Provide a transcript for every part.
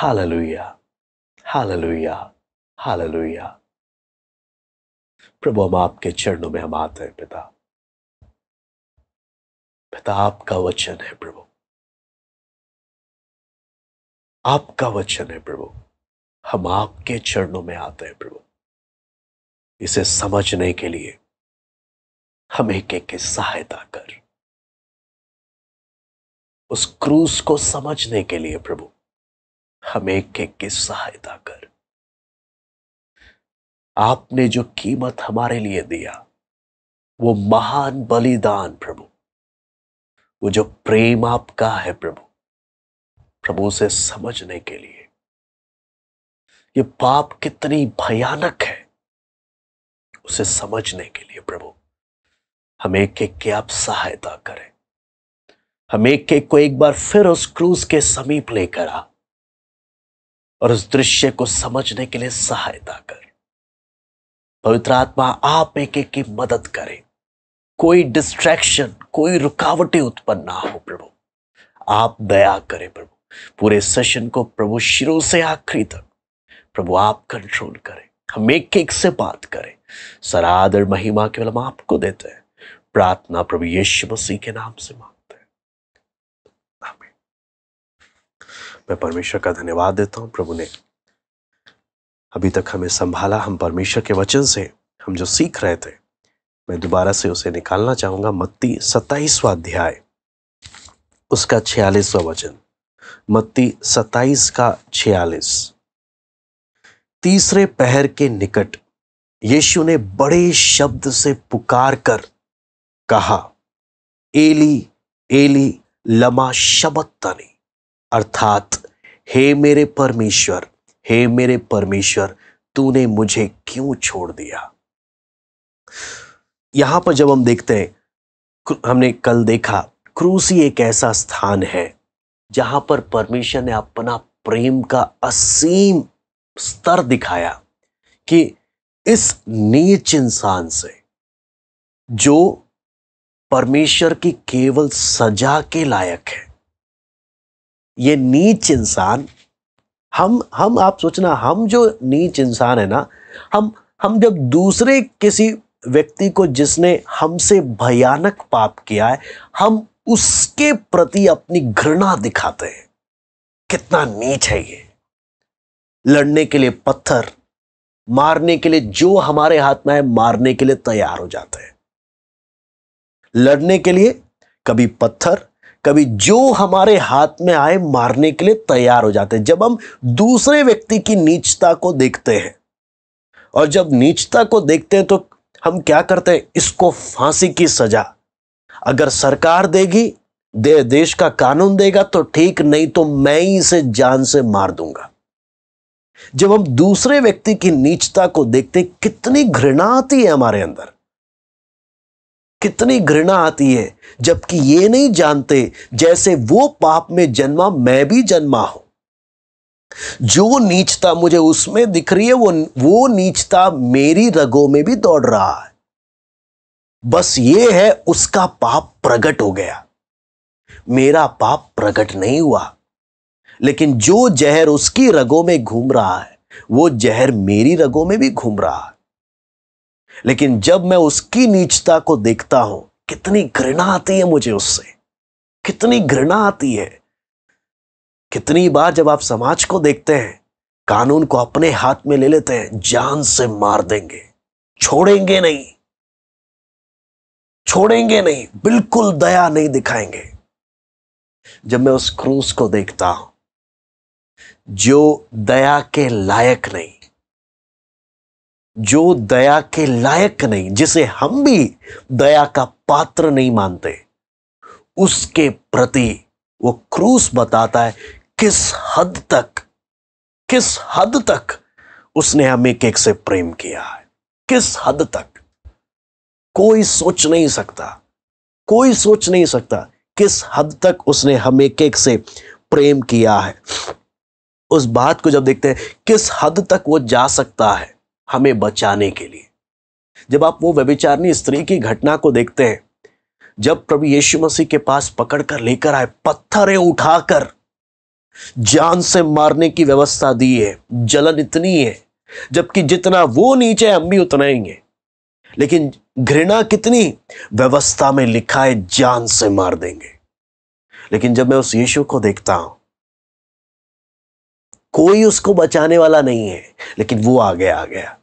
Hallelujah hallelujah hallelujah प्रभु हम आपके चरणों में हम आते हैं पिता पिता आपका वचन है प्रभु आपका वचन है प्रभु हम आपके चरणों में आते हैं प्रभु इसे समझने के लिए हमें के, के सहायता कर उस क्रूस को समझने के लिए प्रभु हमें के किस सहायता कर आपने जो कीमत हमारे लिए दिया वो महान बलिदान प्रभु वो जो प्रेम आपका है प्रभु प्रभु से समझने के लिए ये पाप कितनी भयानक है उसे समझने के लिए प्रभु हम एक एक के आप सहायता करें हम एक एक को एक बार फिर उस क्रूज के समीप लेकर आ और उस दृश्य को समझने के लिए सहायता कर पवित्र आत्मा आप एक एक की मदद करें कोई डिस्ट्रैक्शन कोई रुकावटें उत्पन्न ना हो प्रभु आप दया करें प्रभु पूरे सेशन को प्रभु शुरू से आखिरी तक प्रभु आप कंट्रोल करें हम एक एक से बात करें सरादर महिमा केवल हम आपको देते हैं प्रार्थना प्रभु यीशु मसीह के नाम से मांग मैं परमेश्वर का धन्यवाद देता हूँ प्रभु ने अभी तक हमें संभाला हम परमेश्वर के वचन से हम जो सीख रहे थे मैं दोबारा से उसे निकालना चाहूँगा मत्ती सत्ताईसवा अध्याय उसका छियालीसवा वचन मत्ती सत्ताईस का छियालीस तीसरे पहर के निकट यीशु ने बड़े शब्द से पुकार कर कहा एली एली लमा शबत्तनी अर्थात हे मेरे परमेश्वर हे मेरे परमेश्वर तूने मुझे क्यों छोड़ दिया यहां पर जब हम देखते हैं हमने कल देखा क्रूस ही एक ऐसा स्थान है जहां पर परमेश्वर ने अपना प्रेम का असीम स्तर दिखाया कि इस नीच इंसान से जो परमेश्वर की केवल सजा के लायक है ये नीच इंसान हम हम आप सोचना हम जो नीच इंसान है ना हम हम जब दूसरे किसी व्यक्ति को जिसने हमसे भयानक पाप किया है हम उसके प्रति अपनी घृणा दिखाते हैं कितना नीच है ये लड़ने के लिए पत्थर मारने के लिए जो हमारे हाथ में है मारने के लिए तैयार हो जाते हैं लड़ने के लिए कभी पत्थर कभी जो हमारे हाथ में आए मारने के लिए तैयार हो जाते हैं जब हम दूसरे व्यक्ति की नीचता को देखते हैं और जब नीचता को देखते हैं तो हम क्या करते हैं इसको फांसी की सजा अगर सरकार देगी दे, देश का कानून देगा तो ठीक नहीं तो मैं ही इसे जान से मार दूंगा जब हम दूसरे व्यक्ति की नीचता को देखते कितनी घृणा आती है हमारे अंदर कितनी घृणा आती है जबकि ये नहीं जानते जैसे वो पाप में जन्मा मैं भी जन्मा हूं जो नीचता मुझे उसमें दिख रही है वो वो नीचता मेरी रगों में भी दौड़ रहा है बस ये है उसका पाप प्रकट हो गया मेरा पाप प्रकट नहीं हुआ लेकिन जो जहर उसकी रगों में घूम रहा है वो जहर मेरी रगों में भी घूम रहा है लेकिन जब मैं उसकी नीचता को देखता हूं कितनी घृणा आती है मुझे उससे कितनी घृणा आती है कितनी बार जब आप समाज को देखते हैं कानून को अपने हाथ में ले लेते हैं जान से मार देंगे छोड़ेंगे नहीं छोड़ेंगे नहीं बिल्कुल दया नहीं दिखाएंगे जब मैं उस क्रूस को देखता हूं जो दया के लायक नहीं जो दया के लायक नहीं जिसे हम भी दया का पात्र नहीं मानते उसके प्रति वो क्रूस बताता है किस हद तक किस हद तक उसने हमें एक से प्रेम किया है किस हद तक कोई सोच नहीं सकता कोई सोच नहीं सकता किस हद तक उसने हमें एक से प्रेम किया है उस बात को जब देखते हैं किस हद तक वो जा सकता है हमें बचाने के लिए जब आप वो व्यविचारणी स्त्री की घटना को देखते हैं जब प्रभु यीशु मसीह के पास पकड़कर लेकर आए पत्थरें उठाकर जान से मारने की व्यवस्था दी है जलन इतनी है जबकि जितना वो नीचे हम भी उतना ही है लेकिन घृणा कितनी व्यवस्था में लिखा है जान से मार देंगे लेकिन जब मैं उस यीशु को देखता हूं कोई उसको बचाने वाला नहीं है लेकिन वो आगे आ गया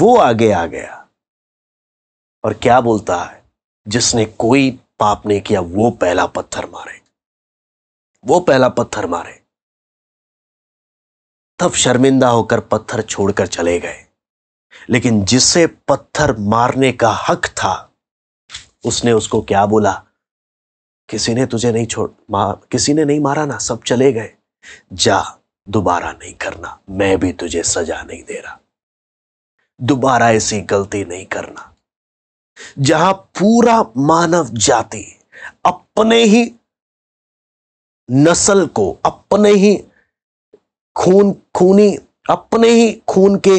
वो आगे आ गया और क्या बोलता है जिसने कोई पाप नहीं किया वो पहला पत्थर मारे वो पहला पत्थर मारे तब शर्मिंदा होकर पत्थर छोड़कर चले गए लेकिन जिसे पत्थर मारने का हक था उसने उसको क्या बोला किसी ने तुझे नहीं छोड़ किसी ने नहीं मारा ना सब चले गए जा दोबारा नहीं करना मैं भी तुझे सजा नहीं दे रहा दोबारा ऐसी गलती नहीं करना जहां पूरा मानव जाति अपने ही नस्ल को अपने ही खून खूनी अपने ही खून के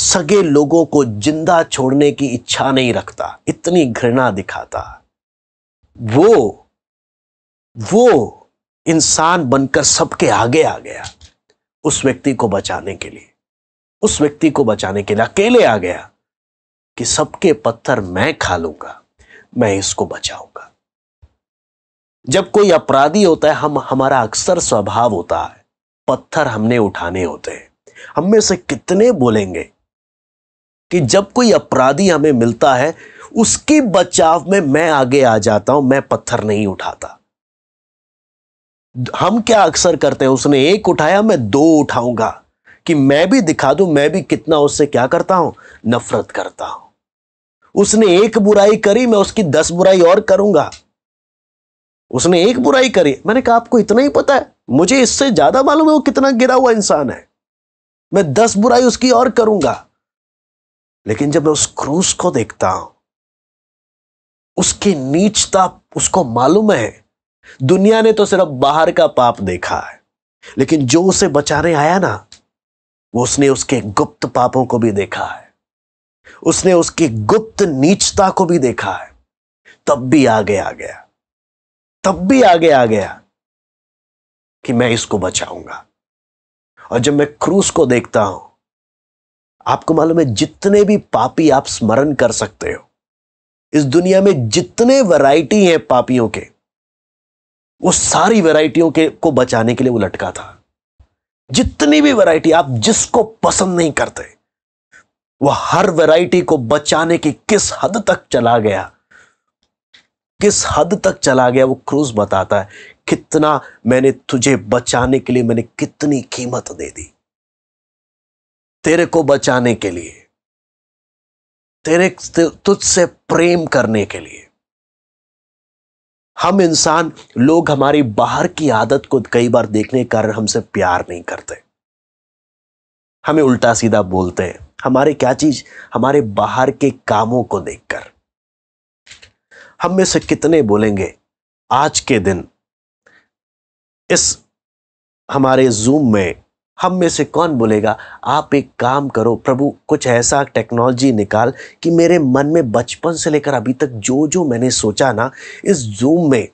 सगे लोगों को जिंदा छोड़ने की इच्छा नहीं रखता इतनी घृणा दिखाता वो वो इंसान बनकर सबके आगे आ गया उस व्यक्ति को बचाने के लिए उस व्यक्ति को बचाने के लिए अकेले आ गया कि सबके पत्थर मैं खा लूंगा मैं इसको बचाऊंगा जब कोई अपराधी होता है हम हमारा अक्सर स्वभाव होता है पत्थर हमने उठाने होते हैं हम में से कितने बोलेंगे कि जब कोई अपराधी हमें मिलता है उसके बचाव में मैं आगे आ जाता हूं मैं पत्थर नहीं उठाता हम क्या अक्सर करते हैं उसने एक उठाया मैं दो उठाऊंगा कि मैं भी दिखा दूं मैं भी कितना उससे क्या करता हूं नफरत करता हूं उसने एक बुराई करी मैं उसकी दस बुराई और करूंगा उसने एक बुराई करी मैंने कहा आपको इतना ही पता है मुझे इससे ज्यादा मालूम है वो कितना गिरा हुआ इंसान है मैं दस बुराई उसकी और करूंगा लेकिन जब मैं उस क्रूस को देखता हूं उसकी नीचता उसको मालूम है दुनिया ने तो सिर्फ बाहर का पाप देखा है लेकिन जो उसे बचाने आया ना वो उसने उसके गुप्त पापों को भी देखा है उसने उसकी गुप्त नीचता को भी देखा है तब भी आगे आ गया तब भी आगे आ गया कि मैं इसको बचाऊंगा और जब मैं क्रूस को देखता हूं आपको मालूम है जितने भी पापी आप स्मरण कर सकते हो इस दुनिया में जितने वैरायटी हैं पापियों के वो सारी वैरायटियों के को बचाने के लिए वो लटका था जितनी भी वैरायटी आप जिसको पसंद नहीं करते वह हर वैरायटी को बचाने की किस हद तक चला गया किस हद तक चला गया वो क्रूज बताता है कितना मैंने तुझे बचाने के लिए मैंने कितनी कीमत दे दी तेरे को बचाने के लिए तेरे तुझसे प्रेम करने के लिए हम इंसान लोग हमारी बाहर की आदत को कई बार देखने के कारण हमसे प्यार नहीं करते हमें उल्टा सीधा बोलते हैं हमारे क्या चीज हमारे बाहर के कामों को देखकर हम में से कितने बोलेंगे आज के दिन इस हमारे जूम में हम में से कौन बोलेगा आप एक काम करो प्रभु कुछ ऐसा टेक्नोलॉजी निकाल कि मेरे मन में बचपन से लेकर अभी तक जो जो मैंने सोचा ना इस जूम में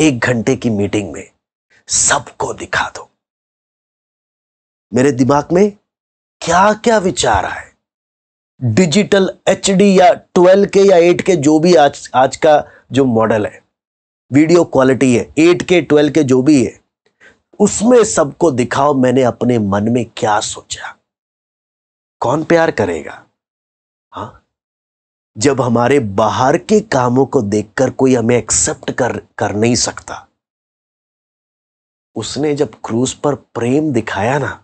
एक घंटे की मीटिंग में सबको दिखा दो मेरे दिमाग में क्या क्या विचार आए डिजिटल एच या ट्वेल्व के या एट के जो भी आज आज का जो मॉडल है वीडियो क्वालिटी है एट के ट्वेल्व के जो भी है उसमें सबको दिखाओ मैंने अपने मन में क्या सोचा कौन प्यार करेगा हा? जब हमारे बाहर के कामों को देखकर कोई हमें एक्सेप्ट कर कर नहीं सकता उसने जब क्रूज पर प्रेम दिखाया ना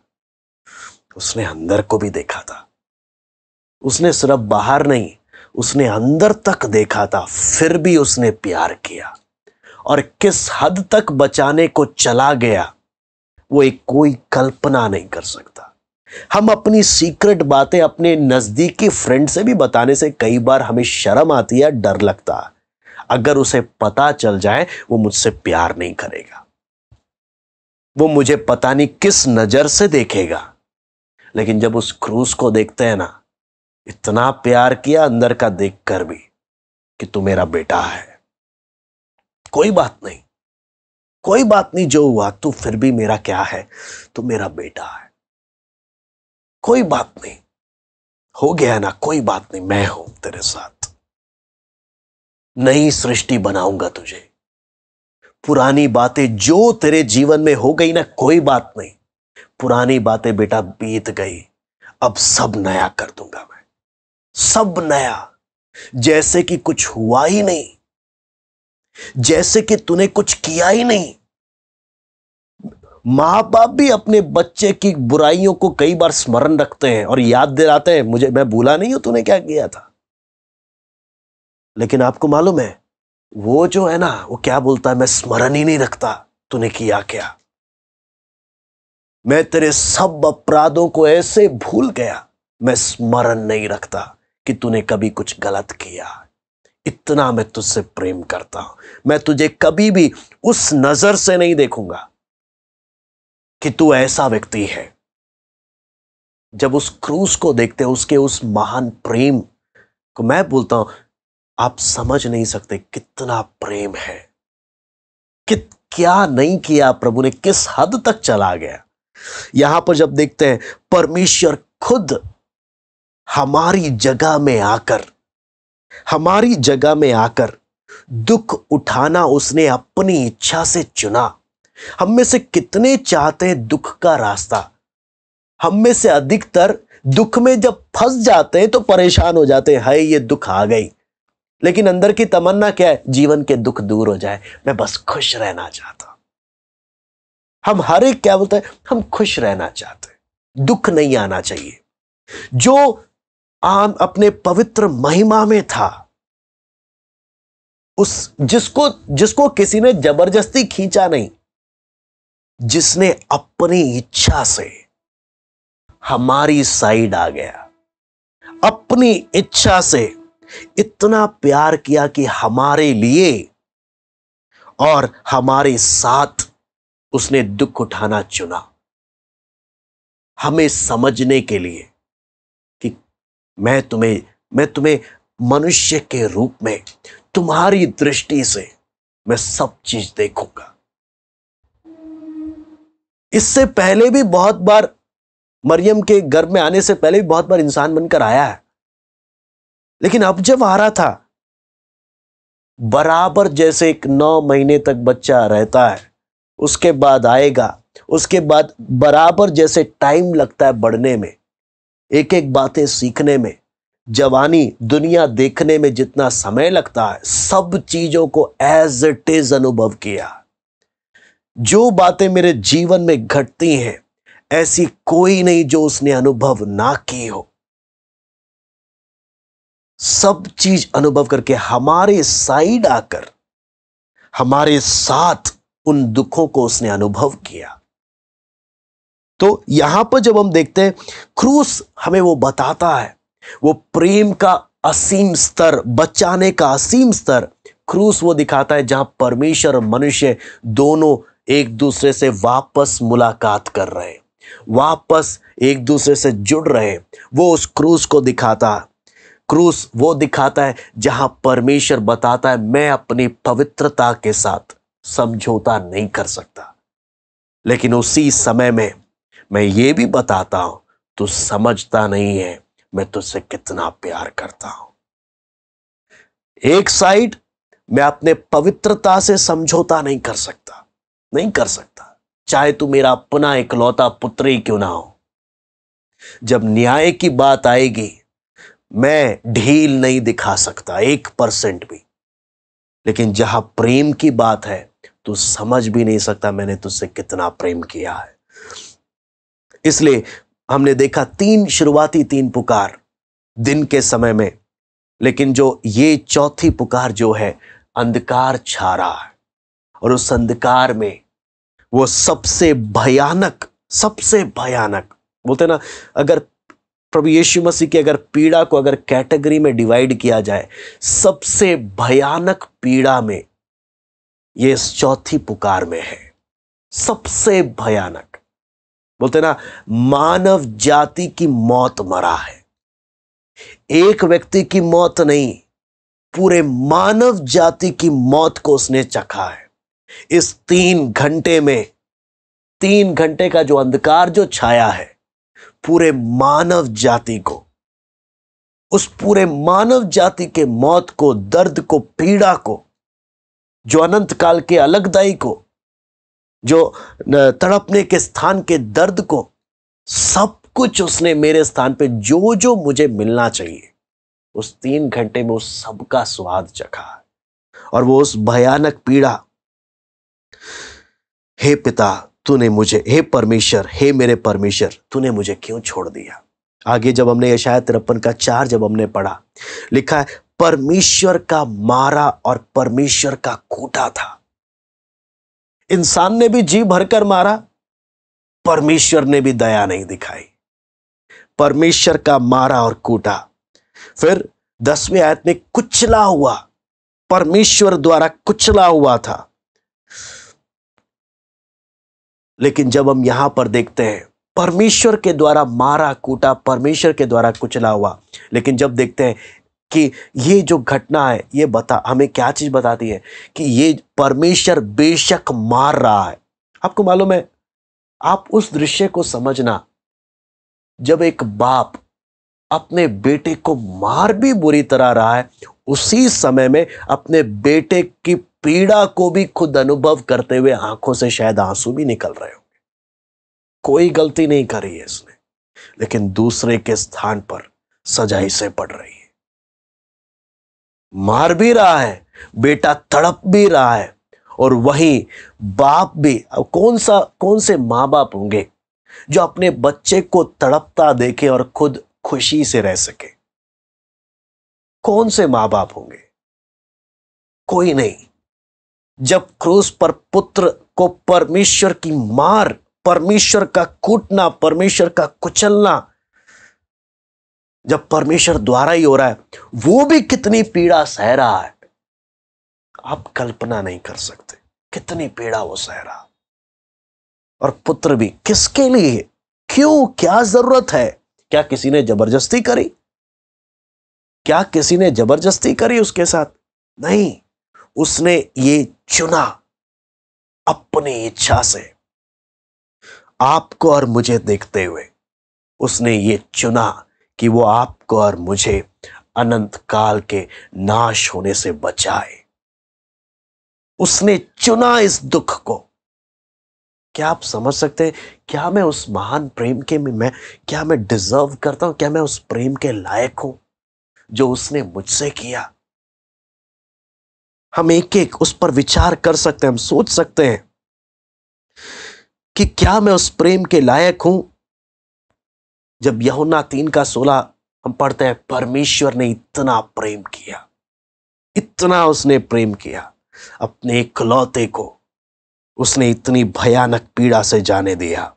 उसने अंदर को भी देखा था उसने सिर्फ बाहर नहीं उसने अंदर तक देखा था फिर भी उसने प्यार किया और किस हद तक बचाने को चला गया वो एक कोई कल्पना नहीं कर सकता हम अपनी सीक्रेट बातें अपने नज़दीकी फ्रेंड से भी बताने से कई बार हमें शर्म आती है डर लगता अगर उसे पता चल जाए वो मुझसे प्यार नहीं करेगा वो मुझे पता नहीं किस नज़र से देखेगा लेकिन जब उस क्रूज को देखते हैं ना इतना प्यार किया अंदर का देखकर भी कि तू मेरा बेटा है कोई बात नहीं कोई बात नहीं जो हुआ तू तो फिर भी मेरा क्या है तू तो मेरा बेटा है कोई बात नहीं हो गया ना कोई बात नहीं मैं हूं तेरे साथ नई सृष्टि बनाऊंगा तुझे पुरानी बातें जो तेरे जीवन में हो गई ना कोई बात नहीं पुरानी बातें बेटा बीत गई अब सब नया कर दूंगा मैं सब नया जैसे कि कुछ हुआ ही नहीं जैसे कि तूने कुछ किया ही नहीं मां बाप भी अपने बच्चे की बुराइयों को कई बार स्मरण रखते हैं और याद दिलाते हैं मुझे मैं भूला नहीं हूं तूने क्या किया था लेकिन आपको मालूम है वो जो है ना वो क्या बोलता है मैं स्मरण ही नहीं रखता तूने किया क्या मैं तेरे सब अपराधों को ऐसे भूल गया मैं स्मरण नहीं रखता कि तूने कभी कुछ गलत किया इतना मैं तुझसे प्रेम करता हूं मैं तुझे कभी भी उस नजर से नहीं देखूंगा कि तू ऐसा व्यक्ति है जब उस क्रूस को देखते हो उसके उस महान प्रेम को मैं बोलता हूं आप समझ नहीं सकते कितना प्रेम है कित क्या नहीं किया प्रभु ने किस हद तक चला गया यहां पर जब देखते हैं परमेश्वर खुद हमारी जगह में आकर हमारी जगह में आकर दुख उठाना उसने अपनी इच्छा से चुना हम में से कितने चाहते हैं दुख का रास्ता हम में से अधिकतर दुख में जब फंस जाते हैं तो परेशान हो जाते हैं हाय ये दुख आ गई लेकिन अंदर की तमन्ना क्या है जीवन के दुख दूर हो जाए मैं बस खुश रहना चाहता हम हर एक क्या बोलते हैं हम खुश रहना चाहते हैं दुख नहीं आना चाहिए जो आम अपने पवित्र महिमा में था उस जिसको जिसको किसी ने जबरदस्ती खींचा नहीं जिसने अपनी इच्छा से हमारी साइड आ गया अपनी इच्छा से इतना प्यार किया कि हमारे लिए और हमारे साथ उसने दुख उठाना चुना हमें समझने के लिए मैं तुम्हें मैं तुम्हें मनुष्य के रूप में तुम्हारी दृष्टि से मैं सब चीज देखूंगा इससे पहले भी बहुत बार मरियम के घर में आने से पहले भी बहुत बार इंसान बनकर आया है लेकिन अब जब आ रहा था बराबर जैसे एक नौ महीने तक बच्चा रहता है उसके बाद आएगा उसके बाद बराबर जैसे टाइम लगता है बढ़ने में एक एक बातें सीखने में जवानी दुनिया देखने में जितना समय लगता है सब चीजों को एज इट इज अनुभव किया जो बातें मेरे जीवन में घटती हैं ऐसी कोई नहीं जो उसने अनुभव ना की हो सब चीज अनुभव करके हमारे साइड आकर हमारे साथ उन दुखों को उसने अनुभव किया तो यहां पर जब हम देखते हैं क्रूस हमें वो बताता है वो प्रेम का असीम स्तर बचाने का असीम स्तर क्रूस वो दिखाता है जहां परमेश्वर और मनुष्य दोनों एक दूसरे से वापस मुलाकात कर रहे हैं वापस एक दूसरे से जुड़ रहे हैं वो उस क्रूस को दिखाता है क्रूस वो दिखाता है जहां परमेश्वर बताता है मैं अपनी पवित्रता के साथ समझौता नहीं कर सकता लेकिन उसी समय में मैं ये भी बताता हूं तू समझता नहीं है मैं तुझसे कितना प्यार करता हूं एक साइड मैं अपने पवित्रता से समझौता नहीं कर सकता नहीं कर सकता चाहे तू मेरा अपना इकलौता पुत्र ही क्यों ना हो जब न्याय की बात आएगी मैं ढील नहीं दिखा सकता एक परसेंट भी लेकिन जहां प्रेम की बात है तू समझ भी नहीं सकता मैंने तुझसे कितना प्रेम किया है इसलिए हमने देखा तीन शुरुआती तीन पुकार दिन के समय में लेकिन जो ये चौथी पुकार जो है अंधकार छा रहा है और उस अंधकार में वो सबसे भयानक सबसे भयानक बोलते ना अगर प्रभु यीशु मसीह की अगर पीड़ा को अगर कैटेगरी में डिवाइड किया जाए सबसे भयानक पीड़ा में ये इस चौथी पुकार में है सबसे भयानक बोलते ना मानव जाति की मौत मरा है एक व्यक्ति की मौत नहीं पूरे मानव जाति की मौत को उसने चखा है इस तीन घंटे में तीन घंटे का जो अंधकार जो छाया है पूरे मानव जाति को उस पूरे मानव जाति के मौत को दर्द को पीड़ा को जो अनंत काल के अलगदाई को जो तड़पने के स्थान के दर्द को सब कुछ उसने मेरे स्थान पे जो जो मुझे मिलना चाहिए उस तीन घंटे में उस सबका स्वाद चखा और वो उस भयानक पीड़ा हे पिता तूने मुझे हे परमेश्वर हे मेरे परमेश्वर तूने मुझे क्यों छोड़ दिया आगे जब हमने यशाया तिरपन का चार जब हमने पढ़ा लिखा है परमेश्वर का मारा और परमेश्वर का कूटा था इंसान ने भी जी भरकर मारा परमेश्वर ने भी दया नहीं दिखाई परमेश्वर का मारा और कूटा फिर दसवीं आयत में कुचला हुआ परमेश्वर द्वारा कुचला हुआ था लेकिन जब हम यहां पर देखते हैं परमेश्वर के द्वारा मारा कूटा परमेश्वर के द्वारा कुचला हुआ लेकिन जब देखते हैं कि ये जो घटना है ये बता हमें क्या चीज़ बताती है कि ये परमेश्वर बेशक मार रहा है आपको मालूम है आप उस दृश्य को समझना जब एक बाप अपने बेटे को मार भी बुरी तरह रहा है उसी समय में अपने बेटे की पीड़ा को भी खुद अनुभव करते हुए आंखों से शायद आंसू भी निकल रहे होंगे कोई गलती नहीं करी है इसने लेकिन दूसरे के स्थान पर सजाई से पड़ रही है मार भी रहा है बेटा तड़प भी रहा है और वही बाप भी अब कौन सा कौन से माँ बाप होंगे जो अपने बच्चे को तड़पता देखे और खुद खुशी से रह सके कौन से माँ बाप होंगे कोई नहीं जब क्रूस पर पुत्र को परमेश्वर की मार परमेश्वर का कूटना परमेश्वर का कुचलना जब परमेश्वर द्वारा ही हो रहा है वो भी कितनी पीड़ा सह रहा है आप कल्पना नहीं कर सकते कितनी पीड़ा वो सह रहा और पुत्र भी किसके लिए क्यों क्या जरूरत है क्या किसी ने जबरदस्ती करी क्या किसी ने जबरदस्ती करी उसके साथ नहीं उसने ये चुना अपनी इच्छा से आपको और मुझे देखते हुए उसने ये चुना कि वो आपको और मुझे अनंत काल के नाश होने से बचाए उसने चुना इस दुख को क्या आप समझ सकते हैं क्या मैं उस महान प्रेम के मैं क्या मैं डिजर्व करता हूं क्या मैं उस प्रेम के लायक हूं जो उसने मुझसे किया हम एक एक उस पर विचार कर सकते हैं हम सोच सकते हैं कि क्या मैं उस प्रेम के लायक हूं जब यहुना तीन का सोलह हम पढ़ते हैं परमेश्वर ने इतना प्रेम किया इतना उसने प्रेम किया अपने इकलौते को उसने इतनी भयानक पीड़ा से जाने दिया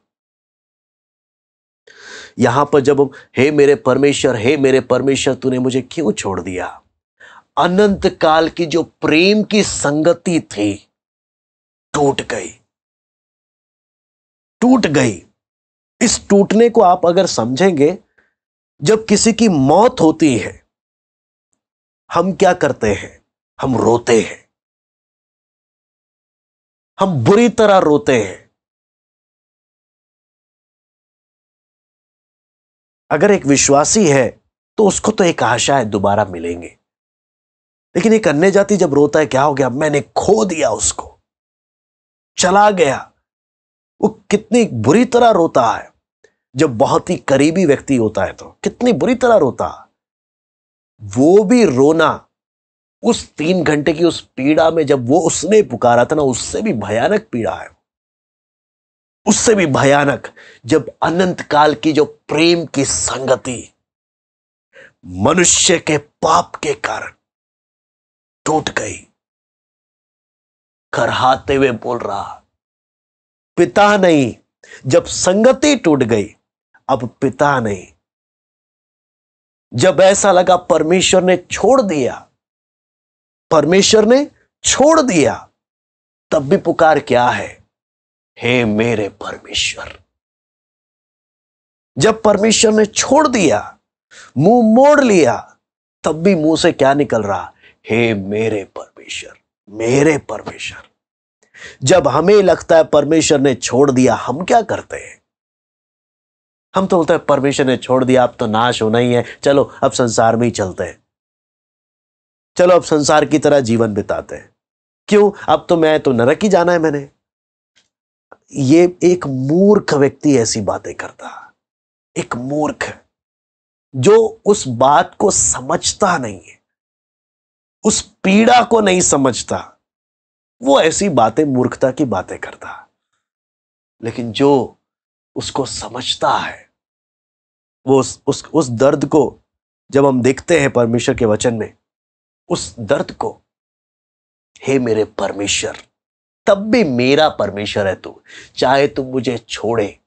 यहां पर जब हे मेरे परमेश्वर हे मेरे परमेश्वर तूने मुझे क्यों छोड़ दिया अनंत काल की जो प्रेम की संगति थी टूट गई टूट गई इस टूटने को आप अगर समझेंगे जब किसी की मौत होती है हम क्या करते हैं हम रोते हैं हम बुरी तरह रोते हैं अगर एक विश्वासी है तो उसको तो एक आशा है दोबारा मिलेंगे लेकिन एक अन्य जाति जब रोता है क्या हो गया मैंने खो दिया उसको चला गया वो कितनी बुरी तरह रोता है जब बहुत ही करीबी व्यक्ति होता है तो कितनी बुरी तरह रोता वो भी रोना उस तीन घंटे की उस पीड़ा में जब वो उसने पुकारा था ना उससे भी भयानक पीड़ा है उससे भी भयानक जब अनंत काल की जो प्रेम की संगति मनुष्य के पाप के कारण टूट गई करहाते हुए बोल रहा पिता नहीं जब संगति टूट गई अब पिता नहीं जब ऐसा लगा परमेश्वर ने छोड़ दिया परमेश्वर ने छोड़ दिया तब भी पुकार क्या है हे मेरे परमेश्वर जब परमेश्वर ने छोड़ दिया मुंह मोड़ लिया तब भी मुंह से क्या निकल रहा हे मेरे परमेश्वर मेरे परमेश्वर जब हमें लगता है परमेश्वर ने छोड़ दिया हम क्या करते हैं हम तो बोलते हैं परमेश्वर ने छोड़ दिया अब तो नाश होना ही है चलो अब संसार में ही चलते हैं चलो अब संसार की तरह जीवन बिताते हैं क्यों अब तो मैं तो नरक ही जाना है मैंने ये एक मूर्ख व्यक्ति ऐसी बातें करता एक मूर्ख जो उस बात को समझता नहीं है उस पीड़ा को नहीं समझता वो ऐसी बातें मूर्खता की बातें करता लेकिन जो उसको समझता है वो उस उस, उस दर्द को जब हम देखते हैं परमेश्वर के वचन में उस दर्द को हे मेरे परमेश्वर तब भी मेरा परमेश्वर है तू चाहे तुम मुझे छोड़े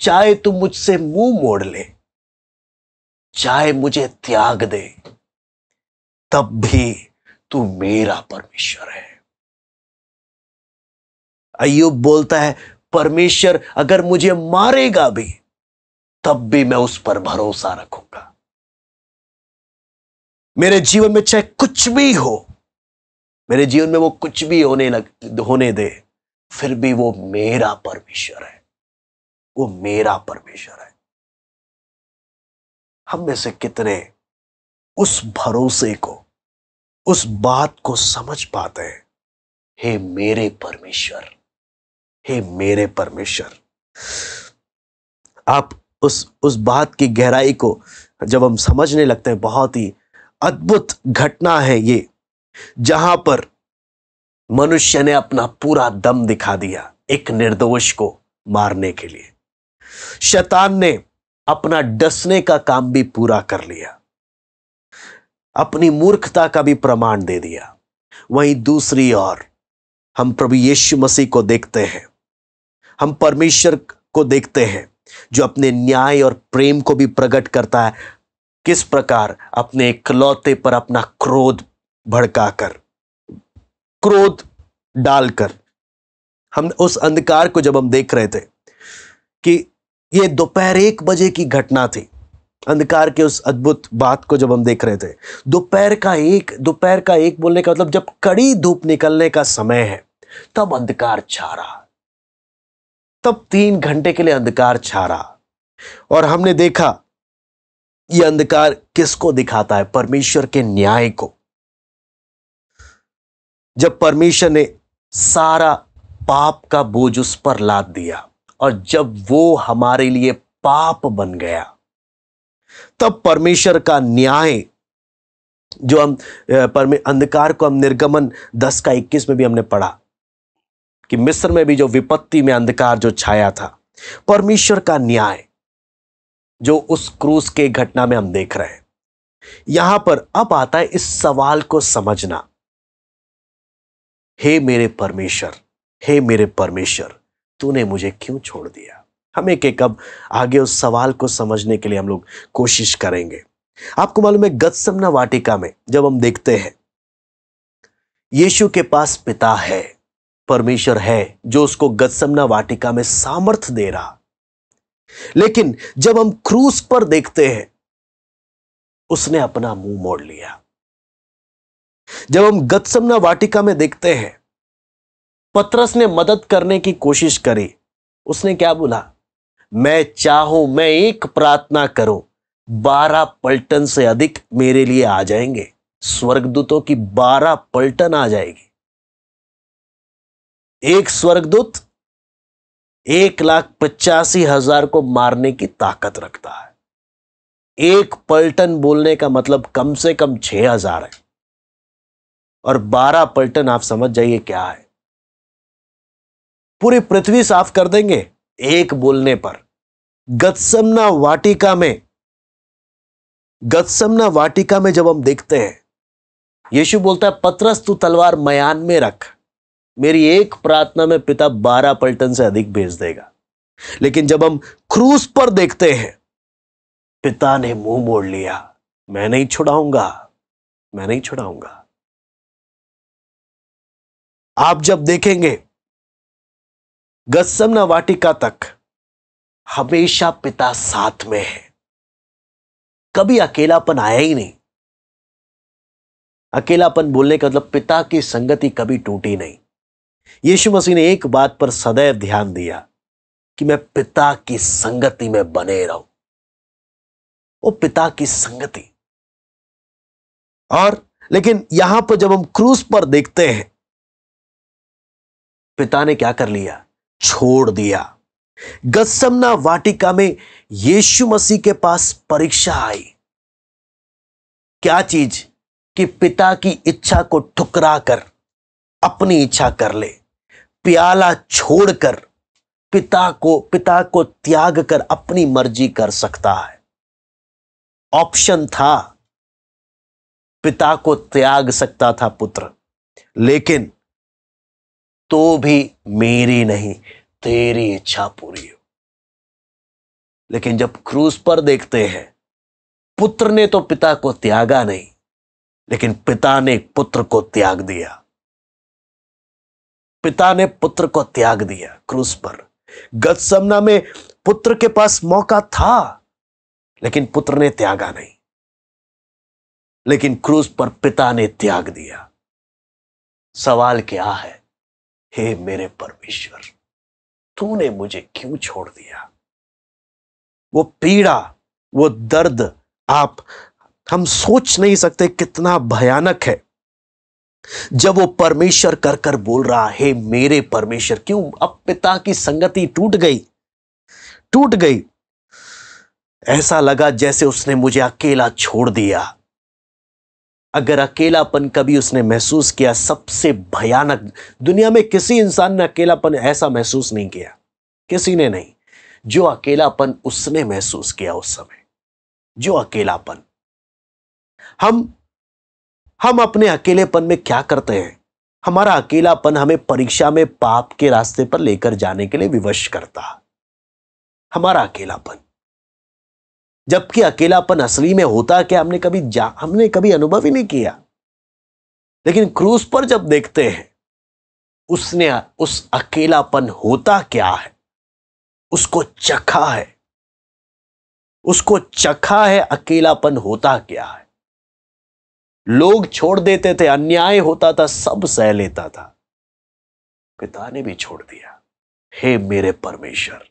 चाहे तुम मुझसे मुंह मोड़ ले चाहे मुझे त्याग दे तब भी तू मेरा परमेश्वर है अयुब बोलता है परमेश्वर अगर मुझे मारेगा भी तब भी मैं उस पर भरोसा रखूंगा मेरे जीवन में चाहे कुछ भी हो मेरे जीवन में वो कुछ भी होने लग होने दे फिर भी वो मेरा परमेश्वर है वो मेरा परमेश्वर है हम में से कितने उस भरोसे को उस बात को समझ पाते हैं हे मेरे परमेश्वर हे मेरे परमेश्वर आप उस उस बात की गहराई को जब हम समझने लगते हैं बहुत ही अद्भुत घटना है ये जहां पर मनुष्य ने अपना पूरा दम दिखा दिया एक निर्दोष को मारने के लिए शैतान ने अपना डसने का काम भी पूरा कर लिया अपनी मूर्खता का भी प्रमाण दे दिया वहीं दूसरी ओर हम प्रभु यीशु मसीह को देखते हैं हम परमेश्वर को देखते हैं जो अपने न्याय और प्रेम को भी प्रकट करता है किस प्रकार अपने इकलौते पर अपना क्रोध भड़काकर क्रोध डालकर हम उस अंधकार को जब हम देख रहे थे कि ये दोपहर एक बजे की घटना थी अंधकार के उस अद्भुत बात को जब हम देख रहे थे दोपहर का एक दोपहर का एक बोलने का मतलब जब कड़ी धूप निकलने का समय है तब अंधकार छा रहा तब तीन घंटे के लिए अंधकार छा रहा और हमने देखा यह अंधकार किसको दिखाता है परमेश्वर के न्याय को जब परमेश्वर ने सारा पाप का बोझ उस पर लाद दिया और जब वो हमारे लिए पाप बन गया तब परमेश्वर का न्याय जो हम अंधकार को हम निर्गमन दस का इक्कीस में भी हमने पढ़ा कि मिस्र में भी जो विपत्ति में अंधकार जो छाया था परमेश्वर का न्याय जो उस क्रूस के घटना में हम देख रहे हैं यहां पर अब आता है इस सवाल को समझना हे मेरे परमेश्वर हे मेरे परमेश्वर तूने मुझे क्यों छोड़ दिया हम एक एक अब आगे उस सवाल को समझने के लिए हम लोग कोशिश करेंगे आपको मालूम है गदसमना वाटिका में जब हम देखते हैं यीशु के पास पिता है परमेश्वर है जो उसको गदसमना वाटिका में सामर्थ्य दे रहा लेकिन जब हम क्रूस पर देखते हैं उसने अपना मुंह मोड़ लिया जब हम गदसमना वाटिका में देखते हैं पत्रस ने मदद करने की कोशिश करी उसने क्या बोला मैं चाहूं मैं एक प्रार्थना करूं बारह पलटन से अधिक मेरे लिए आ जाएंगे स्वर्गदूतों की बारह पलटन आ जाएगी एक स्वर्गदूत एक लाख पचासी हजार को मारने की ताकत रखता है एक पलटन बोलने का मतलब कम से कम छह हजार है और बारह पलटन आप समझ जाइए क्या है पूरी पृथ्वी साफ कर देंगे एक बोलने पर गत्समना वाटिका में गत्समना वाटिका में जब हम देखते हैं यीशु बोलता है पत्रस तू तलवार मयान में रख मेरी एक प्रार्थना में पिता बारह पलटन से अधिक भेज देगा लेकिन जब हम क्रूस पर देखते हैं पिता ने मुंह मोड़ लिया मैं नहीं छुड़ाऊंगा मैं नहीं छुड़ाऊंगा आप जब देखेंगे न वाटिका तक हमेशा पिता साथ में है कभी अकेलापन आया ही नहीं अकेलापन बोलने का मतलब पिता की संगति कभी टूटी नहीं यीशु मसीह ने एक बात पर सदैव ध्यान दिया कि मैं पिता की संगति में बने रहूं वो पिता की संगति और लेकिन यहां पर जब हम क्रूस पर देखते हैं पिता ने क्या कर लिया छोड़ दिया गस्समना वाटिका में यीशु मसीह के पास परीक्षा आई क्या चीज कि पिता की इच्छा को ठुकरा कर अपनी इच्छा कर ले प्याला छोड़कर पिता को पिता को त्याग कर अपनी मर्जी कर सकता है ऑप्शन था पिता को त्याग सकता था पुत्र लेकिन तो भी मेरी नहीं तेरी इच्छा पूरी हो लेकिन जब क्रूज पर देखते हैं पुत्र ने तो पिता को त्यागा नहीं लेकिन पिता ने पुत्र को त्याग दिया पिता ने पुत्र को त्याग दिया क्रूस पर समना में पुत्र के पास मौका था लेकिन पुत्र ने त्यागा नहीं लेकिन क्रूस पर पिता ने त्याग दिया सवाल क्या है हे मेरे परमेश्वर तूने मुझे क्यों छोड़ दिया वो पीड़ा वो दर्द आप हम सोच नहीं सकते कितना भयानक है जब वो परमेश्वर कर कर बोल रहा है मेरे परमेश्वर क्यों अब पिता की संगति टूट गई टूट गई ऐसा लगा जैसे उसने मुझे अकेला छोड़ दिया अगर अकेलापन कभी उसने महसूस किया सबसे भयानक दुनिया में किसी इंसान ने अकेलापन ऐसा महसूस नहीं किया किसी ने नहीं जो अकेलापन उसने महसूस किया उस समय जो अकेलापन हम हम अपने अकेलेपन में क्या करते हैं हमारा अकेलापन हमें परीक्षा में पाप के रास्ते पर लेकर जाने के लिए विवश करता हमारा अकेलापन जबकि अकेलापन असली में होता क्या हमने कभी जा हमने कभी अनुभव ही नहीं किया लेकिन क्रूज पर जब देखते हैं उसने उस अकेलापन होता क्या है उसको चखा है उसको चखा है अकेलापन होता क्या है लोग छोड़ देते थे अन्याय होता था सब सह लेता था पिता ने भी छोड़ दिया हे मेरे परमेश्वर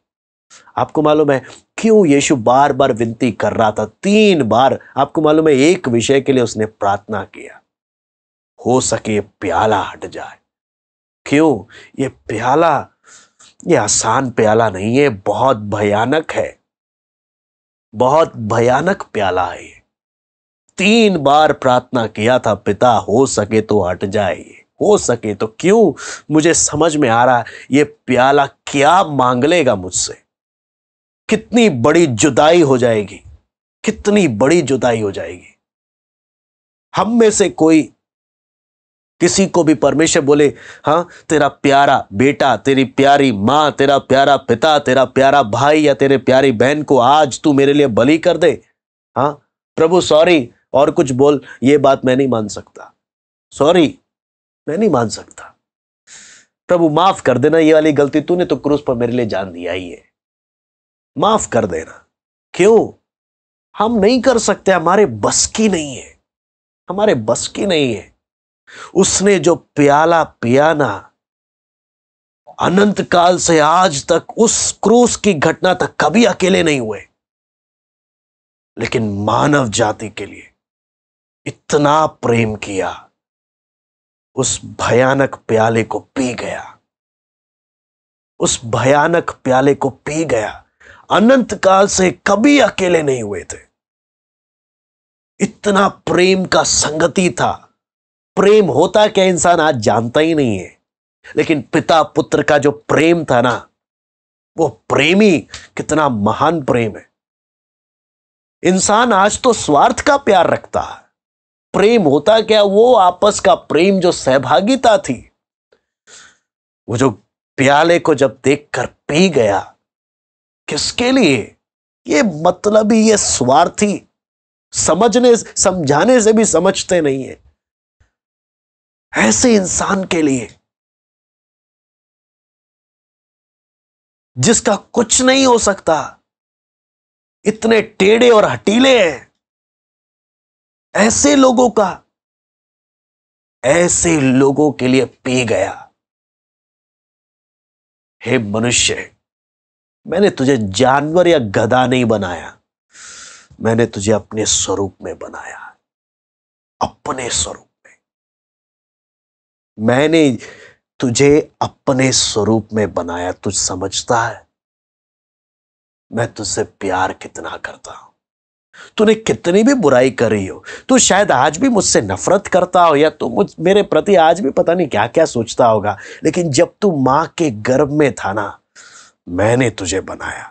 आपको मालूम है क्यों यीशु बार बार विनती कर रहा था तीन बार आपको मालूम है एक विषय के लिए उसने प्रार्थना किया हो सके प्याला हट जाए क्यों ये प्याला ये आसान प्याला नहीं है बहुत भयानक है बहुत भयानक प्याला है ये तीन बार प्रार्थना किया था पिता हो सके तो हट जाए हो सके तो क्यों मुझे समझ में आ रहा है ये प्याला क्या मांग लेगा मुझसे कितनी बड़ी जुदाई हो जाएगी कितनी बड़ी जुदाई हो जाएगी हम में से कोई किसी को भी परमेश्वर बोले हाँ तेरा प्यारा बेटा तेरी प्यारी माँ तेरा प्यारा पिता तेरा प्यारा भाई या तेरे प्यारी बहन को आज तू मेरे लिए बलि कर दे हाँ प्रभु सॉरी और कुछ बोल ये बात मैं नहीं मान सकता सॉरी मैं नहीं मान सकता प्रभु माफ कर देना ये वाली गलती तूने तो क्रूस पर मेरे लिए जान दिया ही है माफ कर देना क्यों हम नहीं कर सकते हमारे बस की नहीं है हमारे बस की नहीं है उसने जो प्याला पिया ना अनंत काल से आज तक उस क्रूस की घटना तक कभी अकेले नहीं हुए लेकिन मानव जाति के लिए इतना प्रेम किया उस भयानक प्याले को पी गया उस भयानक प्याले को पी गया अनंत काल से कभी अकेले नहीं हुए थे इतना प्रेम का संगति था प्रेम होता क्या इंसान आज जानता ही नहीं है लेकिन पिता पुत्र का जो प्रेम था ना वो प्रेमी कितना महान प्रेम है इंसान आज तो स्वार्थ का प्यार रखता है प्रेम होता क्या वो आपस का प्रेम जो सहभागिता थी वो जो प्याले को जब देखकर पी गया किसके लिए ये मतलब ही ये स्वार्थी समझने समझाने से भी समझते नहीं है ऐसे इंसान के लिए जिसका कुछ नहीं हो सकता इतने टेढ़े और हटीले हैं ऐसे लोगों का ऐसे लोगों के लिए पी गया हे मनुष्य मैंने तुझे जानवर या गधा नहीं बनाया मैंने तुझे अपने स्वरूप में बनाया अपने स्वरूप में मैंने तुझे अपने स्वरूप में बनाया तुझ समझता है मैं तुझसे प्यार कितना करता हूं तूने कितनी भी बुराई करी हो तू शायद आज भी मुझसे नफरत करता हो या तू मुझ मेरे प्रति आज भी पता नहीं क्या क्या सोचता होगा लेकिन जब तू माँ के गर्भ में था ना मैंने तुझे बनाया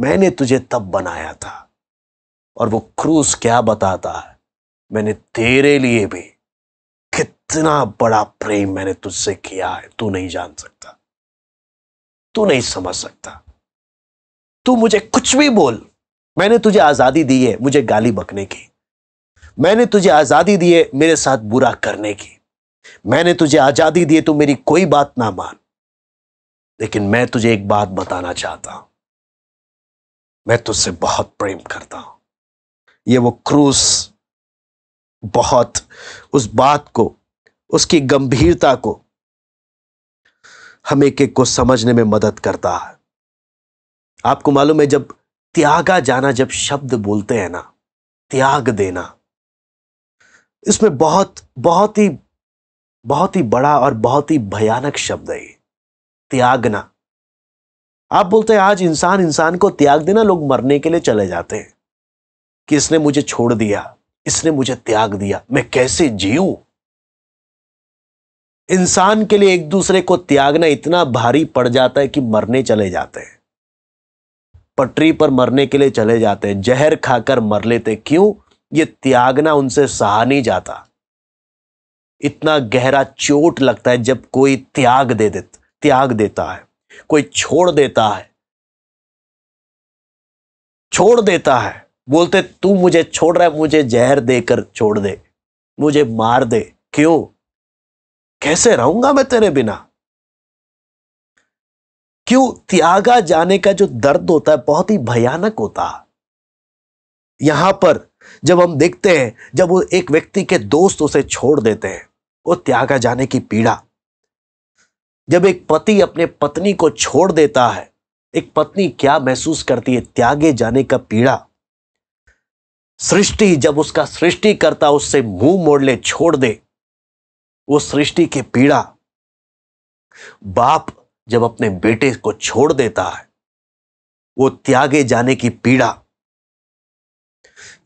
मैंने तुझे तब बनाया था और वो क्रूस क्या बताता है मैंने तेरे लिए भी कितना बड़ा प्रेम मैंने तुझसे किया है तू नहीं जान सकता तू नहीं समझ सकता तू मुझे कुछ भी बोल मैंने तुझे आज़ादी दी है मुझे गाली बकने की मैंने तुझे आज़ादी दी है मेरे साथ बुरा करने की मैंने तुझे आज़ादी दी है तू मेरी कोई बात ना मान लेकिन मैं तुझे एक बात बताना चाहता हूं मैं तुझसे बहुत प्रेम करता हूं ये वो क्रूस बहुत उस बात को उसकी गंभीरता को हम एक एक को समझने में मदद करता है आपको मालूम है जब त्यागा जाना जब शब्द बोलते हैं ना त्याग देना इसमें बहुत बहुत ही बहुत ही बड़ा और बहुत ही भयानक शब्द है त्यागना आप बोलते हैं आज इंसान इंसान को त्याग देना लोग मरने के लिए चले जाते हैं कि इसने मुझे छोड़ दिया इसने मुझे त्याग दिया मैं कैसे जीऊं इंसान के लिए एक दूसरे को त्यागना इतना भारी पड़ जाता है कि मरने चले जाते हैं पटरी पर मरने के लिए चले जाते जहर खाकर मर लेते क्यों ये त्यागना उनसे सहा नहीं जाता इतना गहरा चोट लगता है जब कोई त्याग दे दे त्याग देता है कोई छोड़ देता है छोड़ देता है बोलते तू मुझे छोड़ रहा है मुझे जहर देकर छोड़ दे मुझे मार दे क्यों कैसे रहूंगा मैं तेरे बिना क्यों त्यागा जाने का जो दर्द होता है बहुत ही भयानक होता है यहां पर जब हम देखते हैं जब वो एक व्यक्ति के दोस्त उसे छोड़ देते हैं वो त्यागा जाने की पीड़ा जब एक पति अपने पत्नी को छोड़ देता है एक पत्नी क्या महसूस करती है त्यागे जाने का पीड़ा सृष्टि जब उसका सृष्टि करता उससे मुंह मोड़ ले छोड़ दे वो सृष्टि की पीड़ा बाप जब अपने बेटे को छोड़ देता है वो त्यागे जाने की पीड़ा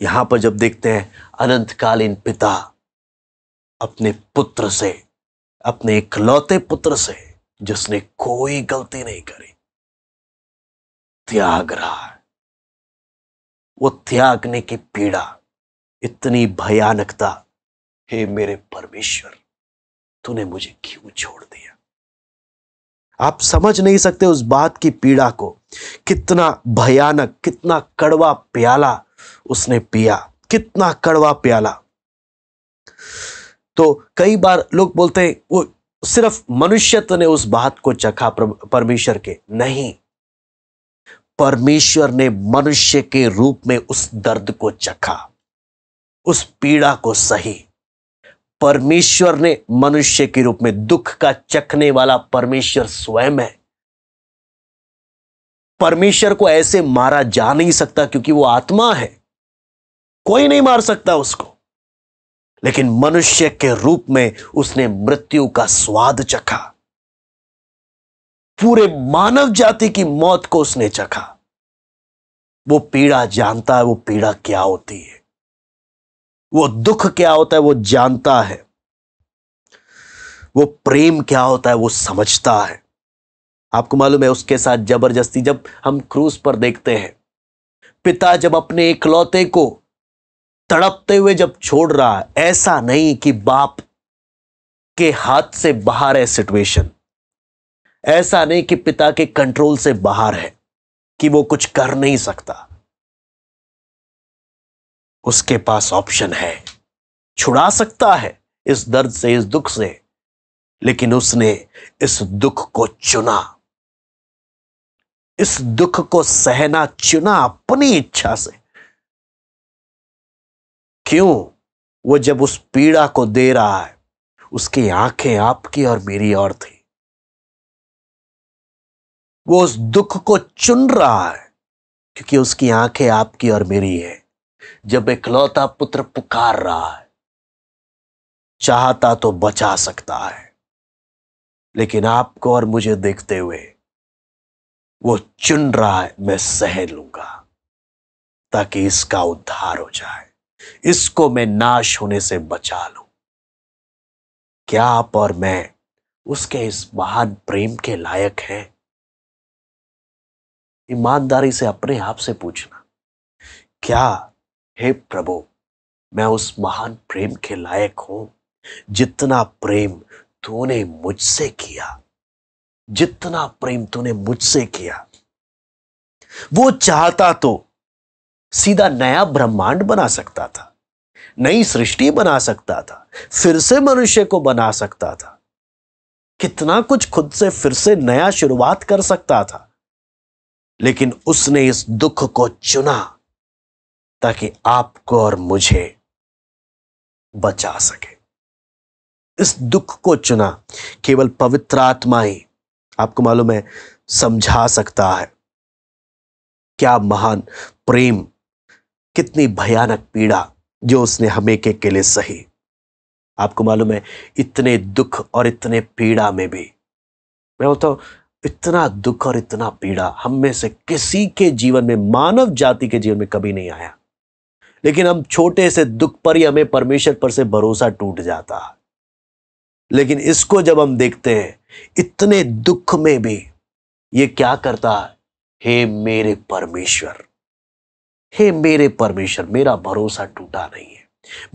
यहां पर जब देखते हैं अनंतकालीन पिता अपने पुत्र से अपने इकलौते पुत्र से जिसने कोई गलती नहीं करी त्याग रहा है वो त्यागने की पीड़ा इतनी भयानकता हे मेरे परमेश्वर तूने मुझे क्यों छोड़ दिया आप समझ नहीं सकते उस बात की पीड़ा को कितना भयानक कितना कड़वा प्याला उसने पिया कितना कड़वा प्याला तो कई बार लोग बोलते हैं वो सिर्फ मनुष्यत्व ने उस बात को चखा परमेश्वर के नहीं परमेश्वर ने मनुष्य के रूप में उस दर्द को चखा उस पीड़ा को सही परमेश्वर ने मनुष्य के रूप में दुख का चखने वाला परमेश्वर स्वयं है परमेश्वर को ऐसे मारा जा नहीं सकता क्योंकि वो आत्मा है कोई नहीं मार सकता उसको लेकिन मनुष्य के रूप में उसने मृत्यु का स्वाद चखा पूरे मानव जाति की मौत को उसने चखा वो पीड़ा जानता है वो पीड़ा क्या होती है वो दुख क्या होता है वो जानता है वो प्रेम क्या होता है वो समझता है आपको मालूम है उसके साथ जबरदस्ती जब हम क्रूज पर देखते हैं पिता जब अपने इकलौते को तड़पते हुए जब छोड़ रहा है ऐसा नहीं कि बाप के हाथ से बाहर है सिचुएशन ऐसा नहीं कि पिता के कंट्रोल से बाहर है कि वो कुछ कर नहीं सकता उसके पास ऑप्शन है छुड़ा सकता है इस दर्द से इस दुख से लेकिन उसने इस दुख को चुना इस दुख को सहना चुना अपनी इच्छा से क्यों वो जब उस पीड़ा को दे रहा है उसकी आंखें आपकी और मेरी और थी वो उस दुख को चुन रहा है क्योंकि उसकी आंखें आपकी और मेरी है जब इकलौता पुत्र पुकार रहा है चाहता तो बचा सकता है लेकिन आपको और मुझे देखते हुए वो चुन रहा है मैं सह लूंगा ताकि इसका उद्धार हो जाए इसको मैं नाश होने से बचा लू क्या आप और मैं उसके इस महान प्रेम के लायक हैं ईमानदारी से अपने आप से पूछना क्या हे प्रभु मैं उस महान प्रेम के लायक हूं जितना प्रेम तूने मुझसे किया जितना प्रेम तूने मुझसे किया वो चाहता तो सीधा नया ब्रह्मांड बना सकता था नई सृष्टि बना सकता था फिर से मनुष्य को बना सकता था कितना कुछ खुद से फिर से नया शुरुआत कर सकता था लेकिन उसने इस दुख को चुना ताकि आपको और मुझे बचा सके इस दुख को चुना केवल पवित्र आत्मा ही आपको मालूम है समझा सकता है क्या महान प्रेम कितनी भयानक पीड़ा जो उसने हमें के, के लिए सही आपको मालूम है इतने दुख और इतने पीड़ा में भी मैं बोलता हूं इतना दुख और इतना पीड़ा हम में से किसी के जीवन में मानव जाति के जीवन में कभी नहीं आया लेकिन हम छोटे से दुख पर ही हमें परमेश्वर पर से भरोसा टूट जाता लेकिन इसको जब हम देखते हैं इतने दुख में भी ये क्या करता है हे मेरे परमेश्वर हे मेरे परमेश्वर मेरा भरोसा टूटा नहीं है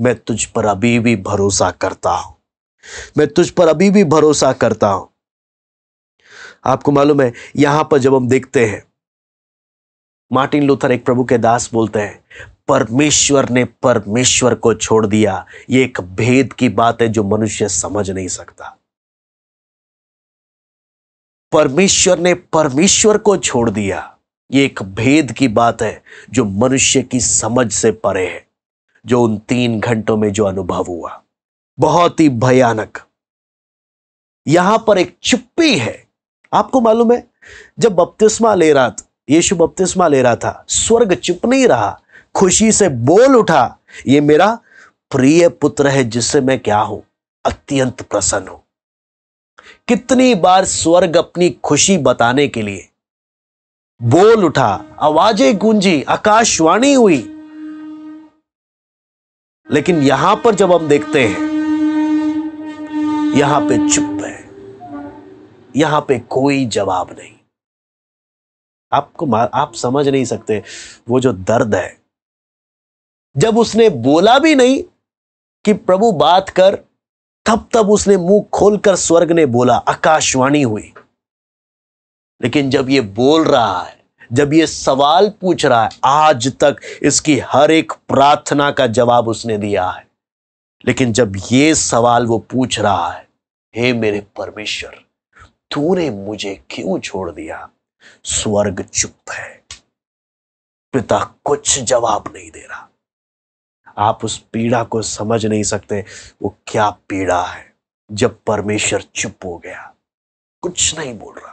मैं तुझ पर अभी भी भरोसा करता हूं मैं तुझ पर अभी भी भरोसा करता हूं आपको मालूम है यहां पर जब हम देखते हैं मार्टिन लूथर एक प्रभु के दास बोलते हैं परमेश्वर ने परमेश्वर को छोड़ दिया ये एक भेद की बात है जो मनुष्य समझ नहीं सकता परमेश्वर ने परमेश्वर को छोड़ दिया ये एक भेद की बात है जो मनुष्य की समझ से परे है जो उन तीन घंटों में जो अनुभव हुआ बहुत ही भयानक यहां पर एक चुप्पी है आपको मालूम है जब बपतिस्मा ले रहा था यीशु बपतिस्मा ले रहा था स्वर्ग चुप नहीं रहा खुशी से बोल उठा ये मेरा प्रिय पुत्र है जिससे मैं क्या हूं अत्यंत प्रसन्न हूं कितनी बार स्वर्ग अपनी खुशी बताने के लिए बोल उठा आवाजें गूंजी आकाशवाणी हुई लेकिन यहां पर जब हम देखते हैं यहां पे चुप है यहां पे कोई जवाब नहीं आपको आप समझ नहीं सकते वो जो दर्द है जब उसने बोला भी नहीं कि प्रभु बात कर तब तब उसने मुंह खोलकर स्वर्ग ने बोला आकाशवाणी हुई लेकिन जब ये बोल रहा है जब ये सवाल पूछ रहा है आज तक इसकी हर एक प्रार्थना का जवाब उसने दिया है लेकिन जब ये सवाल वो पूछ रहा है हे मेरे परमेश्वर तूने मुझे क्यों छोड़ दिया स्वर्ग चुप है पिता कुछ जवाब नहीं दे रहा आप उस पीड़ा को समझ नहीं सकते वो क्या पीड़ा है जब परमेश्वर चुप हो गया कुछ नहीं बोल रहा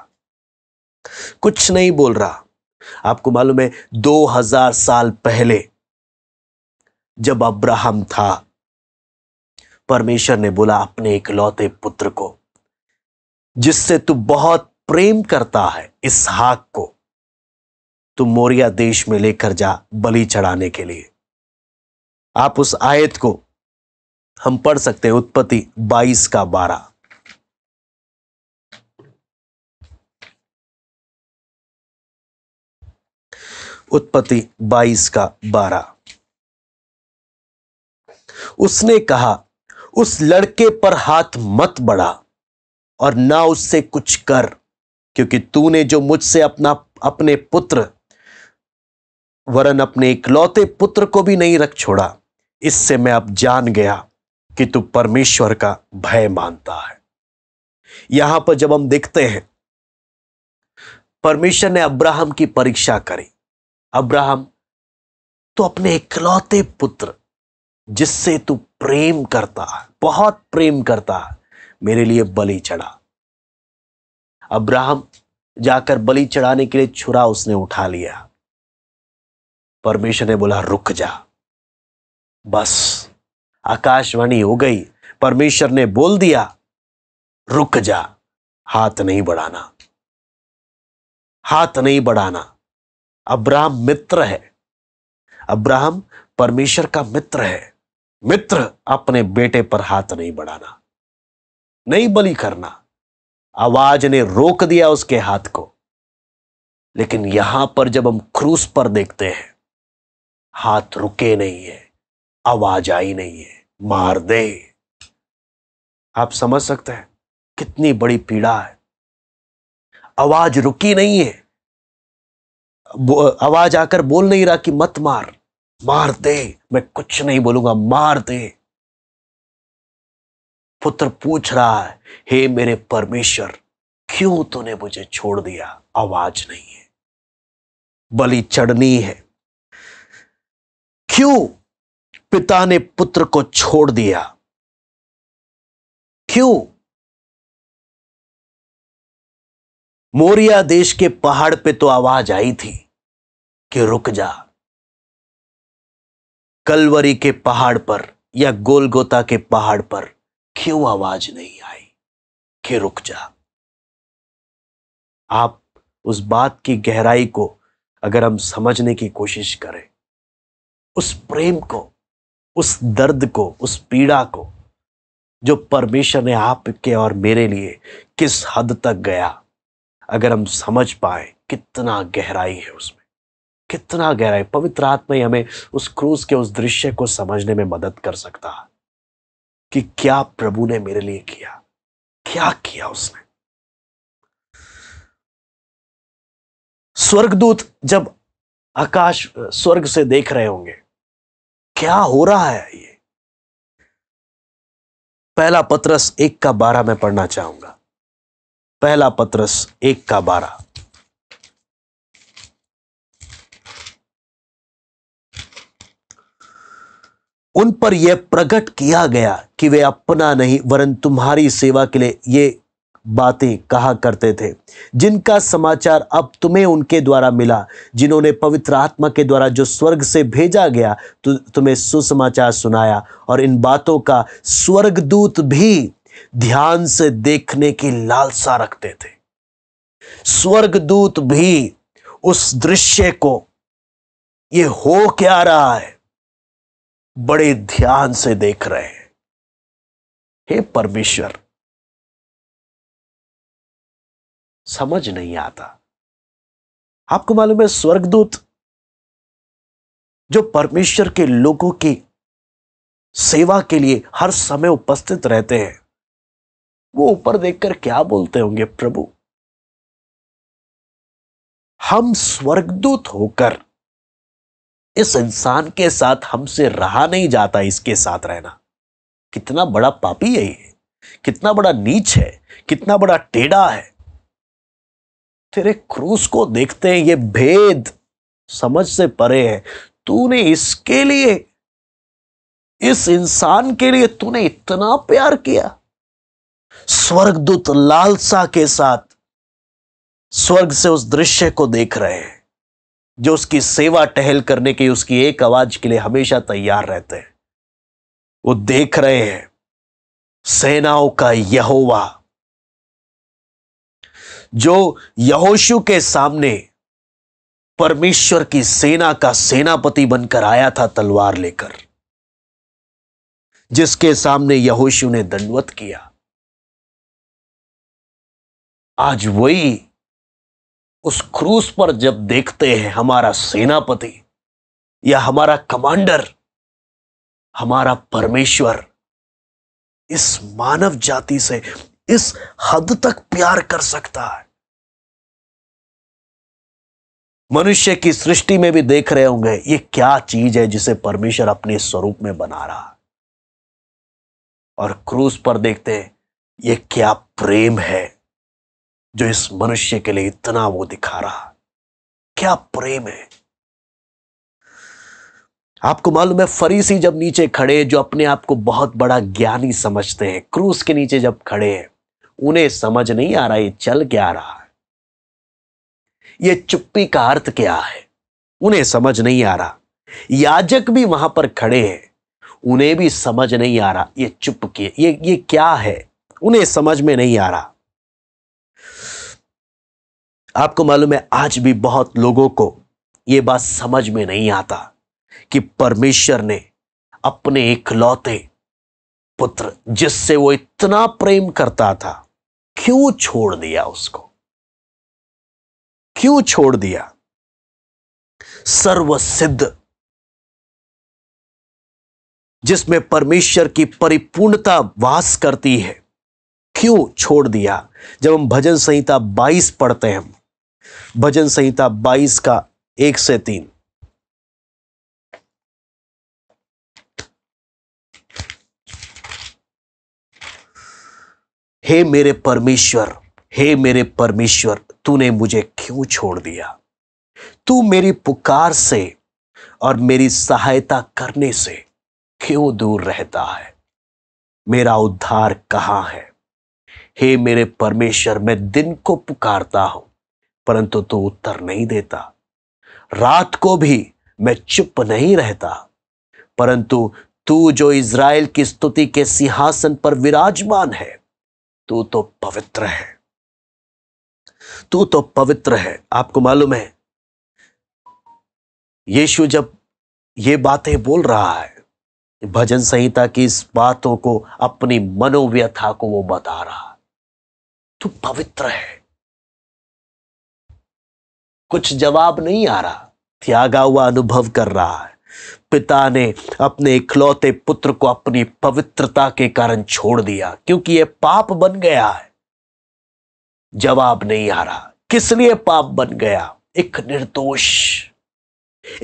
कुछ नहीं बोल रहा आपको मालूम है दो हजार साल पहले जब अब्राहम था परमेश्वर ने बोला अपने इकलौते पुत्र को जिससे तू बहुत प्रेम करता है इस हाक को तू मोरिया देश में लेकर जा बलि चढ़ाने के लिए आप उस आयत को हम पढ़ सकते हैं उत्पत्ति 22 का 12 उत्पत्ति 22 का 12 उसने कहा उस लड़के पर हाथ मत बढ़ा और ना उससे कुछ कर क्योंकि तूने जो मुझसे अपना अपने पुत्र वरन अपने इकलौते पुत्र को भी नहीं रख छोड़ा इससे मैं अब जान गया कि तू परमेश्वर का भय मानता है यहां पर जब हम देखते हैं परमेश्वर ने अब्राहम की परीक्षा करी अब्राहम तो अपने इकलौते पुत्र जिससे तू प्रेम करता है बहुत प्रेम करता है मेरे लिए बलि चढ़ा अब्राहम जाकर बलि चढ़ाने के लिए छुरा उसने उठा लिया परमेश्वर ने बोला रुक जा बस आकाशवाणी हो गई परमेश्वर ने बोल दिया रुक जा हाथ नहीं बढ़ाना हाथ नहीं बढ़ाना अब्राहम मित्र है अब्राहम परमेश्वर का मित्र है मित्र अपने बेटे पर हाथ नहीं बढ़ाना नहीं बलि करना आवाज ने रोक दिया उसके हाथ को लेकिन यहां पर जब हम क्रूस पर देखते हैं हाथ रुके नहीं है आवाज आई नहीं है मार दे आप समझ सकते हैं कितनी बड़ी पीड़ा है आवाज रुकी नहीं है आवाज आकर बोल नहीं रहा कि मत मार मार दे मैं कुछ नहीं बोलूंगा मार दे पुत्र पूछ रहा है हे मेरे परमेश्वर क्यों तूने मुझे छोड़ दिया आवाज नहीं है बलि चढ़नी है क्यों पिता ने पुत्र को छोड़ दिया क्यों मोरिया देश के पहाड़ पे तो आवाज आई थी कि रुक जा कलवरी के पहाड़ पर या गोलगोता के पहाड़ पर क्यों आवाज नहीं आई कि रुक जा आप उस बात की गहराई को अगर हम समझने की कोशिश करें उस प्रेम को उस दर्द को उस पीड़ा को जो परमेश्वर ने आपके और मेरे लिए किस हद तक गया अगर हम समझ पाए कितना गहराई है उसमें कितना गहराई पवित्र आत्मा ही हमें उस क्रूज के उस दृश्य को समझने में मदद कर सकता है कि क्या प्रभु ने मेरे लिए किया क्या किया उसने स्वर्गदूत जब आकाश स्वर्ग से देख रहे होंगे क्या हो रहा है ये पहला पत्रस एक का बारह में पढ़ना चाहूंगा पहला पत्रस एक का बारह उन पर यह प्रकट किया गया कि वे अपना नहीं वरन तुम्हारी सेवा के लिए ये बातें कहा करते थे जिनका समाचार अब तुम्हें उनके द्वारा मिला जिन्होंने पवित्र आत्मा के द्वारा जो स्वर्ग से भेजा गया तो तुम्हें सुसमाचार सुनाया और इन बातों का स्वर्गदूत भी ध्यान से देखने की लालसा रखते थे स्वर्गदूत भी उस दृश्य को ये हो क्या रहा है बड़े ध्यान से देख रहे हैं हे परमेश्वर समझ नहीं आता आपको मालूम है स्वर्गदूत जो परमेश्वर के लोगों की सेवा के लिए हर समय उपस्थित रहते हैं वो ऊपर देखकर क्या बोलते होंगे प्रभु हम स्वर्गदूत होकर इस इंसान के साथ हमसे रहा नहीं जाता इसके साथ रहना कितना बड़ा पापी है ये कितना बड़ा नीच है कितना बड़ा टेढ़ा है तेरे क्रूस को देखते हैं ये भेद समझ से परे है तूने इसके लिए इस इंसान के लिए तूने इतना प्यार किया स्वर्गदूत लालसा के साथ स्वर्ग से उस दृश्य को देख रहे हैं जो उसकी सेवा टहल करने की उसकी एक आवाज के लिए हमेशा तैयार रहते हैं वो देख रहे हैं सेनाओं का यहोवा जो यहोशु के सामने परमेश्वर की सेना का सेनापति बनकर आया था तलवार लेकर जिसके सामने यहोशु ने दंडवत किया आज वही उस क्रूस पर जब देखते हैं हमारा सेनापति या हमारा कमांडर हमारा परमेश्वर इस मानव जाति से इस हद तक प्यार कर सकता है मनुष्य की सृष्टि में भी देख रहे होंगे ये क्या चीज है जिसे परमेश्वर अपने स्वरूप में बना रहा है और क्रूस पर देखते हैं ये क्या प्रेम है जो इस मनुष्य के लिए इतना वो दिखा रहा क्या प्रेम है आपको मालूम है फरीसी जब नीचे खड़े जो अपने आप को बहुत बड़ा ज्ञानी समझते हैं क्रूस के नीचे जब खड़े हैं उन्हें समझ नहीं आ रहा ये चल क्या रहा है ये चुप्पी का अर्थ क्या है उन्हें समझ नहीं आ रहा याजक भी वहां पर खड़े हैं उन्हें भी समझ नहीं आ रहा ये चुप किए ये ये क्या है उन्हें समझ में नहीं आ रहा आपको मालूम है आज भी बहुत लोगों को यह बात समझ में नहीं आता कि परमेश्वर ने अपने इकलौते पुत्र जिससे वो इतना प्रेम करता था क्यों छोड़ दिया उसको क्यों छोड़ दिया सर्वसिद्ध जिसमें परमेश्वर की परिपूर्णता वास करती है क्यों छोड़ दिया जब हम भजन संहिता 22 पढ़ते हैं भजन संहिता 22 का एक से तीन हे मेरे परमेश्वर हे मेरे परमेश्वर तूने मुझे क्यों छोड़ दिया तू मेरी पुकार से और मेरी सहायता करने से क्यों दूर रहता है मेरा उद्धार कहाँ है हे मेरे परमेश्वर मैं दिन को पुकारता हूं परंतु तू तो उत्तर नहीं देता रात को भी मैं चुप नहीं रहता परंतु तू जो इज़राइल की स्तुति के सिंहासन पर विराजमान है तू तो पवित्र है तू तो पवित्र है आपको मालूम है यीशु जब ये बातें बोल रहा है भजन संहिता की इस बातों को अपनी मनोव्यथा को वो बता रहा तू पवित्र है कुछ जवाब नहीं आ रहा त्यागा हुआ अनुभव कर रहा है पिता ने अपने इकलौते पुत्र को अपनी पवित्रता के कारण छोड़ दिया क्योंकि यह पाप बन गया है जवाब नहीं आ रहा किस लिए पाप बन गया एक निर्दोष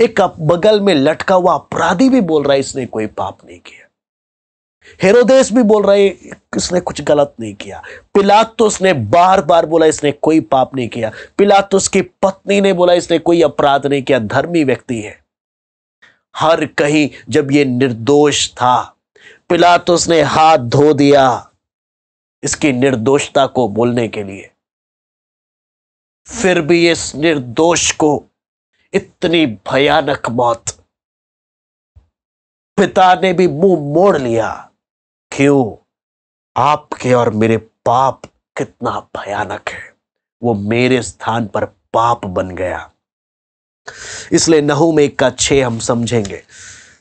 एक बगल में लटका हुआ अपराधी भी बोल रहा है इसने कोई पाप नहीं किया हेरोदेश भी बोल रहा है इसने कुछ गलत नहीं किया पिलात तो उसने बार बार बोला इसने कोई पाप नहीं किया पिलात तो उसकी पत्नी ने बोला इसने कोई अपराध नहीं किया धर्मी व्यक्ति है हर कहीं जब ये निर्दोष था पिलातुस ने हाथ धो दिया इसकी निर्दोषता को बोलने के लिए फिर भी इस निर्दोष को इतनी भयानक मौत पिता ने भी मुंह मोड़ लिया क्यों आपके और मेरे पाप कितना भयानक है वो मेरे स्थान पर पाप बन गया इसलिए नहुम एक का छे हम समझेंगे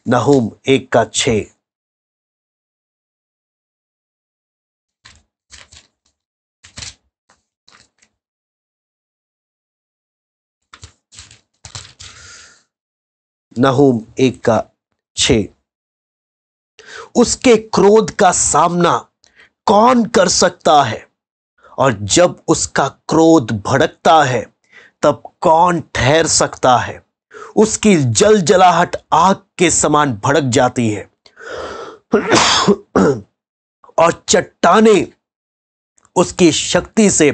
नहुम एक का छे नहुम एक का छे उसके क्रोध का सामना कौन कर सकता है और जब उसका क्रोध भड़कता है तब कौन ठहर सकता है उसकी जल जलाहट आग के समान भड़क जाती है और चट्टाने उसकी शक्ति से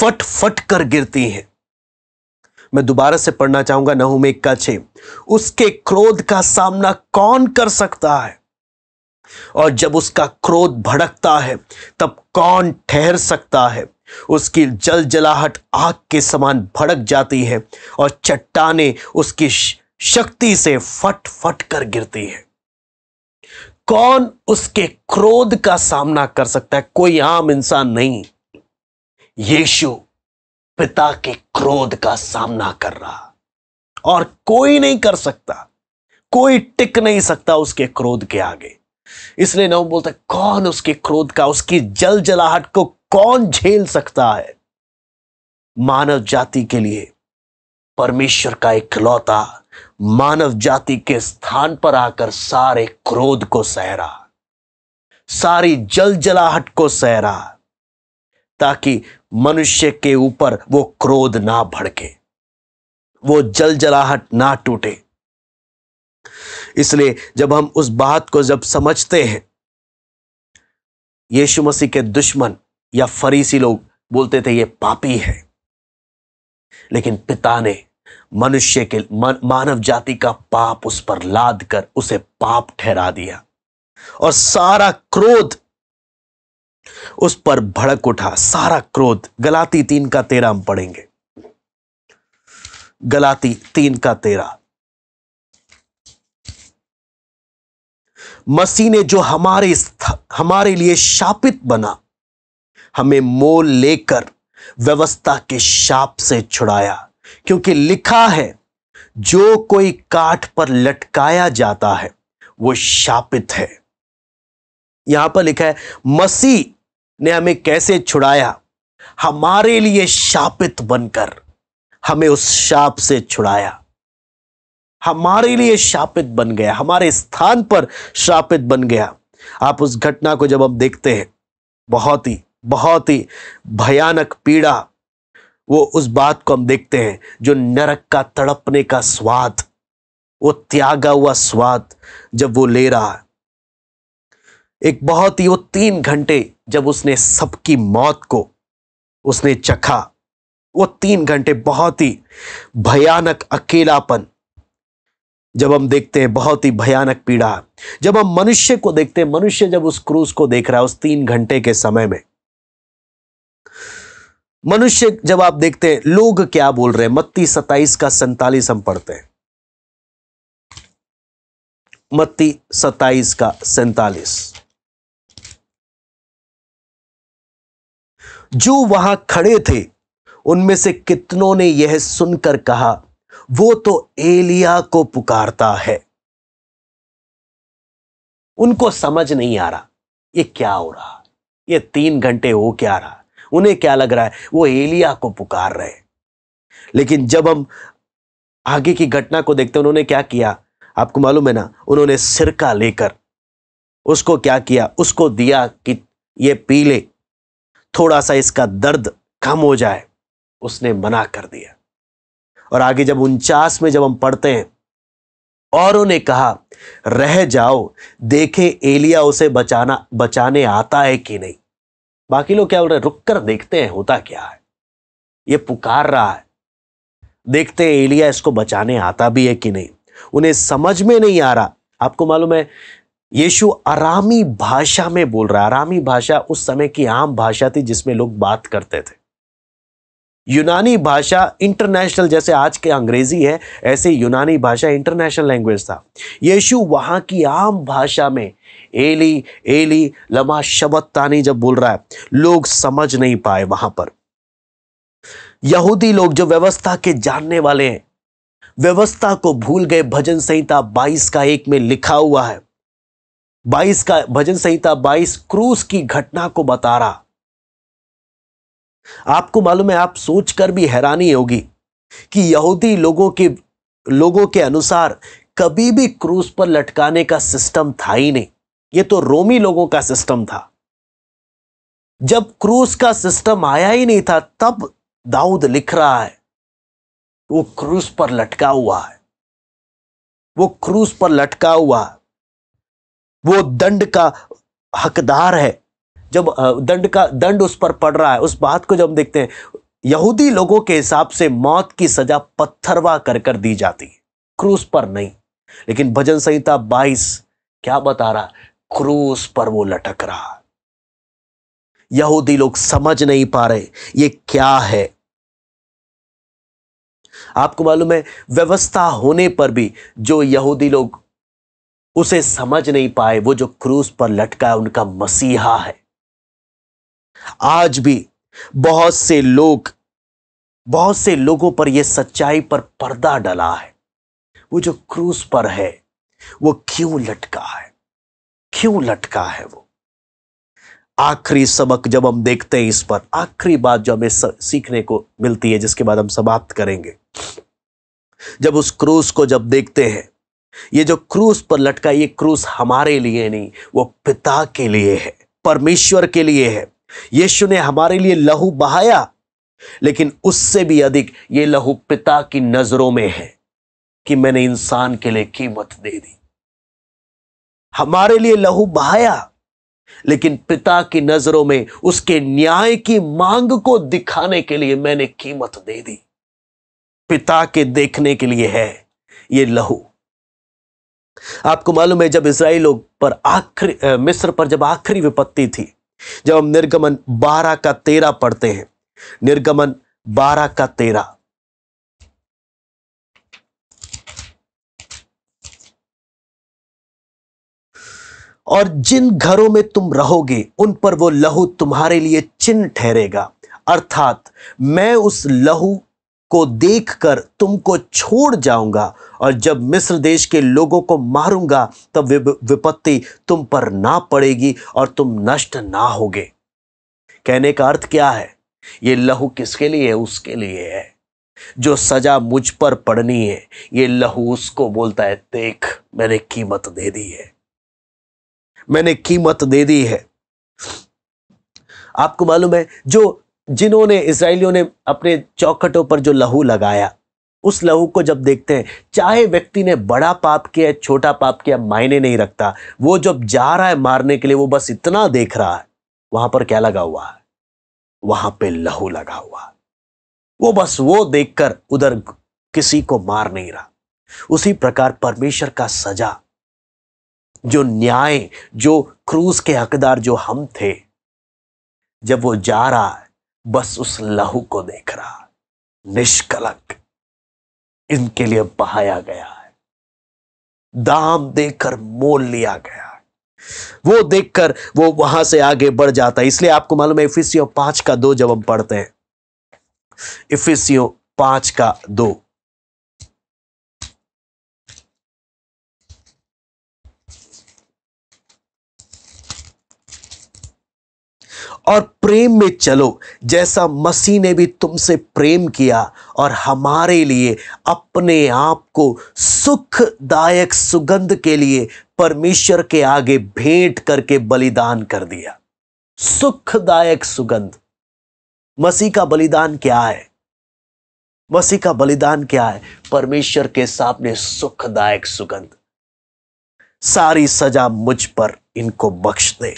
फट फट कर गिरती हैं मैं दोबारा से पढ़ना चाहूंगा नहुम एक का छे उसके क्रोध का सामना कौन कर सकता है और जब उसका क्रोध भड़कता है तब कौन ठहर सकता है उसकी जल जलाहट आग के समान भड़क जाती है और चट्टाने उसकी शक्ति से फट फट कर गिरती है कौन उसके क्रोध का सामना कर सकता है कोई आम इंसान नहीं यीशु पिता के क्रोध का सामना कर रहा और कोई नहीं कर सकता कोई टिक नहीं सकता उसके क्रोध के आगे इसलिए नव बोलता कौन उसके क्रोध का उसकी जल जलाहट को कौन झेल सकता है मानव जाति के लिए परमेश्वर का इकलौता मानव जाति के स्थान पर आकर सारे क्रोध को सहरा सारी जल जलाहट को सहरा ताकि मनुष्य के ऊपर वो क्रोध ना भड़के वो जल जलाहट ना टूटे इसलिए जब हम उस बात को जब समझते हैं यीशु मसीह के दुश्मन या फरीसी लोग बोलते थे ये पापी है लेकिन पिता ने मनुष्य के मन, मानव जाति का पाप उस पर लाद कर उसे पाप ठहरा दिया और सारा क्रोध उस पर भड़क उठा सारा क्रोध गलाती तीन का तेरा हम पढ़ेंगे गलाती तीन का तेरा मसीह ने जो हमारे हमारे लिए शापित बना हमें मोल लेकर व्यवस्था के शाप से छुड़ाया क्योंकि लिखा है जो कोई काठ पर लटकाया जाता है वो शापित है यहां पर लिखा है मसीह ने हमें कैसे छुड़ाया हमारे लिए शापित बनकर हमें उस शाप से छुड़ाया हमारे लिए शापित बन गया हमारे स्थान पर शापित बन गया आप उस घटना को जब हम देखते हैं बहुत ही बहुत ही भयानक पीड़ा वो उस बात को हम देखते हैं जो नरक का तड़पने का स्वाद वो त्यागा हुआ स्वाद जब वो ले रहा है एक बहुत ही वो तीन घंटे जब उसने सबकी मौत को उसने चखा वो तीन घंटे बहुत ही भयानक अकेलापन जब हम देखते हैं बहुत ही भयानक पीड़ा जब हम मनुष्य को देखते हैं मनुष्य जब उस क्रूज को देख रहा है उस तीन घंटे के समय में मनुष्य जब आप देखते हैं लोग क्या बोल रहे हैं मत्ती सताइस का सैतालीस हम पढ़ते हैं मत्ती सताइस का सैतालीस जो वहां खड़े थे उनमें से कितनों ने यह सुनकर कहा वो तो एलिया को पुकारता है उनको समझ नहीं आ रहा ये क्या हो रहा ये तीन घंटे हो क्या रहा उन्हें क्या लग रहा है वो एलिया को पुकार रहे लेकिन जब हम आगे की घटना को देखते उन्होंने क्या किया आपको मालूम है ना उन्होंने सिरका लेकर उसको क्या किया उसको दिया कि ये पी ले थोड़ा सा इसका दर्द कम हो जाए उसने मना कर दिया और आगे जब उनचास में जब हम पढ़ते हैं औरों ने कहा रह जाओ देखे एलिया उसे बचाना बचाने आता है कि नहीं बाकी लोग क्या बोल रहे हैं रुक कर देखते हैं होता क्या है ये पुकार रहा है देखते हैं एलिया इसको बचाने आता भी है कि नहीं उन्हें समझ में नहीं आ रहा आपको मालूम है यीशु आरामी भाषा में बोल रहा है आरामी भाषा उस समय की आम भाषा थी जिसमें लोग बात करते थे यूनानी भाषा इंटरनेशनल जैसे आज के अंग्रेज़ी है ऐसे यूनानी भाषा इंटरनेशनल लैंग्वेज था यीशु वहाँ की आम भाषा में एली एली लमा शबत्तानी जब बोल रहा है लोग समझ नहीं पाए वहाँ पर यहूदी लोग जो व्यवस्था के जानने वाले हैं व्यवस्था को भूल गए भजन संहिता 22 का एक में लिखा हुआ है 22 का भजन संहिता 22 क्रूस की घटना को बता रहा आपको मालूम है आप सोचकर भी हैरानी होगी कि यहूदी लोगों के लोगों के अनुसार कभी भी क्रूज पर लटकाने का सिस्टम था ही नहीं ये तो रोमी लोगों का सिस्टम था जब क्रूज का सिस्टम आया ही नहीं था तब दाऊद लिख रहा है वो क्रूज पर लटका हुआ है वो क्रूज पर लटका हुआ वो दंड का हकदार है जब दंड का दंड उस पर पड़ रहा है उस बात को जब हम देखते हैं यहूदी लोगों के हिसाब से मौत की सजा पत्थरवा कर कर दी जाती है क्रूस पर नहीं लेकिन भजन संहिता बाईस क्या बता रहा क्रूस पर वो लटक रहा यहूदी लोग समझ नहीं पा रहे ये क्या है आपको मालूम है व्यवस्था होने पर भी जो यहूदी लोग उसे समझ नहीं पाए वो जो क्रूस पर लटका है उनका मसीहा है आज भी बहुत से लोग बहुत से लोगों पर यह सच्चाई पर पर्दा डला है वो जो क्रूस पर है वो क्यों लटका है क्यों लटका है वो आखिरी सबक जब हम देखते हैं इस पर आखिरी बात जो हमें सीखने को मिलती है जिसके बाद हम समाप्त करेंगे जब उस क्रूस को जब देखते हैं ये जो क्रूस पर लटका ये क्रूस हमारे लिए नहीं वो पिता के लिए है परमेश्वर के लिए है यीशु ने हमारे लिए लहू बहाया लेकिन उससे भी अधिक ये लहू पिता की नजरों में है कि मैंने इंसान के लिए कीमत दे दी हमारे लिए लहू बहाया लेकिन पिता की नजरों में उसके न्याय की मांग को दिखाने के लिए मैंने कीमत दे दी पिता के देखने के लिए है ये लहू आपको मालूम है जब इसराइल लोग पर आखिरी मिस्र पर जब आखिरी विपत्ति थी जब हम निर्गमन बारह का तेरह पढ़ते हैं निर्गमन बारह का तेरह और जिन घरों में तुम रहोगे उन पर वो लहू तुम्हारे लिए चिन्ह ठहरेगा अर्थात मैं उस लहू को देखकर तुमको छोड़ जाऊंगा और जब मिस्र देश के लोगों को मारूंगा तब विपत्ति तुम पर ना पड़ेगी और तुम नष्ट ना होगे कहने का अर्थ क्या है ये लहू किसके लिए है उसके लिए है जो सजा मुझ पर पड़नी है ये लहू उसको बोलता है देख मैंने कीमत दे दी है मैंने कीमत दे दी है आपको मालूम है जो जिन्होंने इसराइलियों ने अपने चौखटों पर जो लहू लगाया उस लहू को जब देखते हैं चाहे व्यक्ति ने बड़ा पाप किया छोटा पाप किया मायने नहीं रखता वो जब जा रहा है मारने के लिए वो बस इतना देख रहा है वहां पर क्या लगा हुआ है वहां पे लहू लगा हुआ वो बस वो देखकर उधर किसी को मार नहीं रहा उसी प्रकार परमेश्वर का सजा जो न्याय जो क्रूस के हकदार जो हम थे जब वो जा रहा है बस उस लहू को देख रहा निष्कलक इनके लिए बहाया गया है दाम देकर मोल लिया गया वो देखकर वो वहां से आगे बढ़ जाता है इसलिए आपको मालूम है इफिसियो पांच का दो जब हम पढ़ते हैं इफिसियो पांच का दो और प्रेम में चलो जैसा मसीह ने भी तुमसे प्रेम किया और हमारे लिए अपने आप को सुखदायक सुगंध के लिए परमेश्वर के आगे भेंट करके बलिदान कर दिया सुखदायक सुगंध मसीह का बलिदान क्या है मसीह का बलिदान क्या है परमेश्वर के सामने सुखदायक सुगंध सारी सजा मुझ पर इनको बख्श दे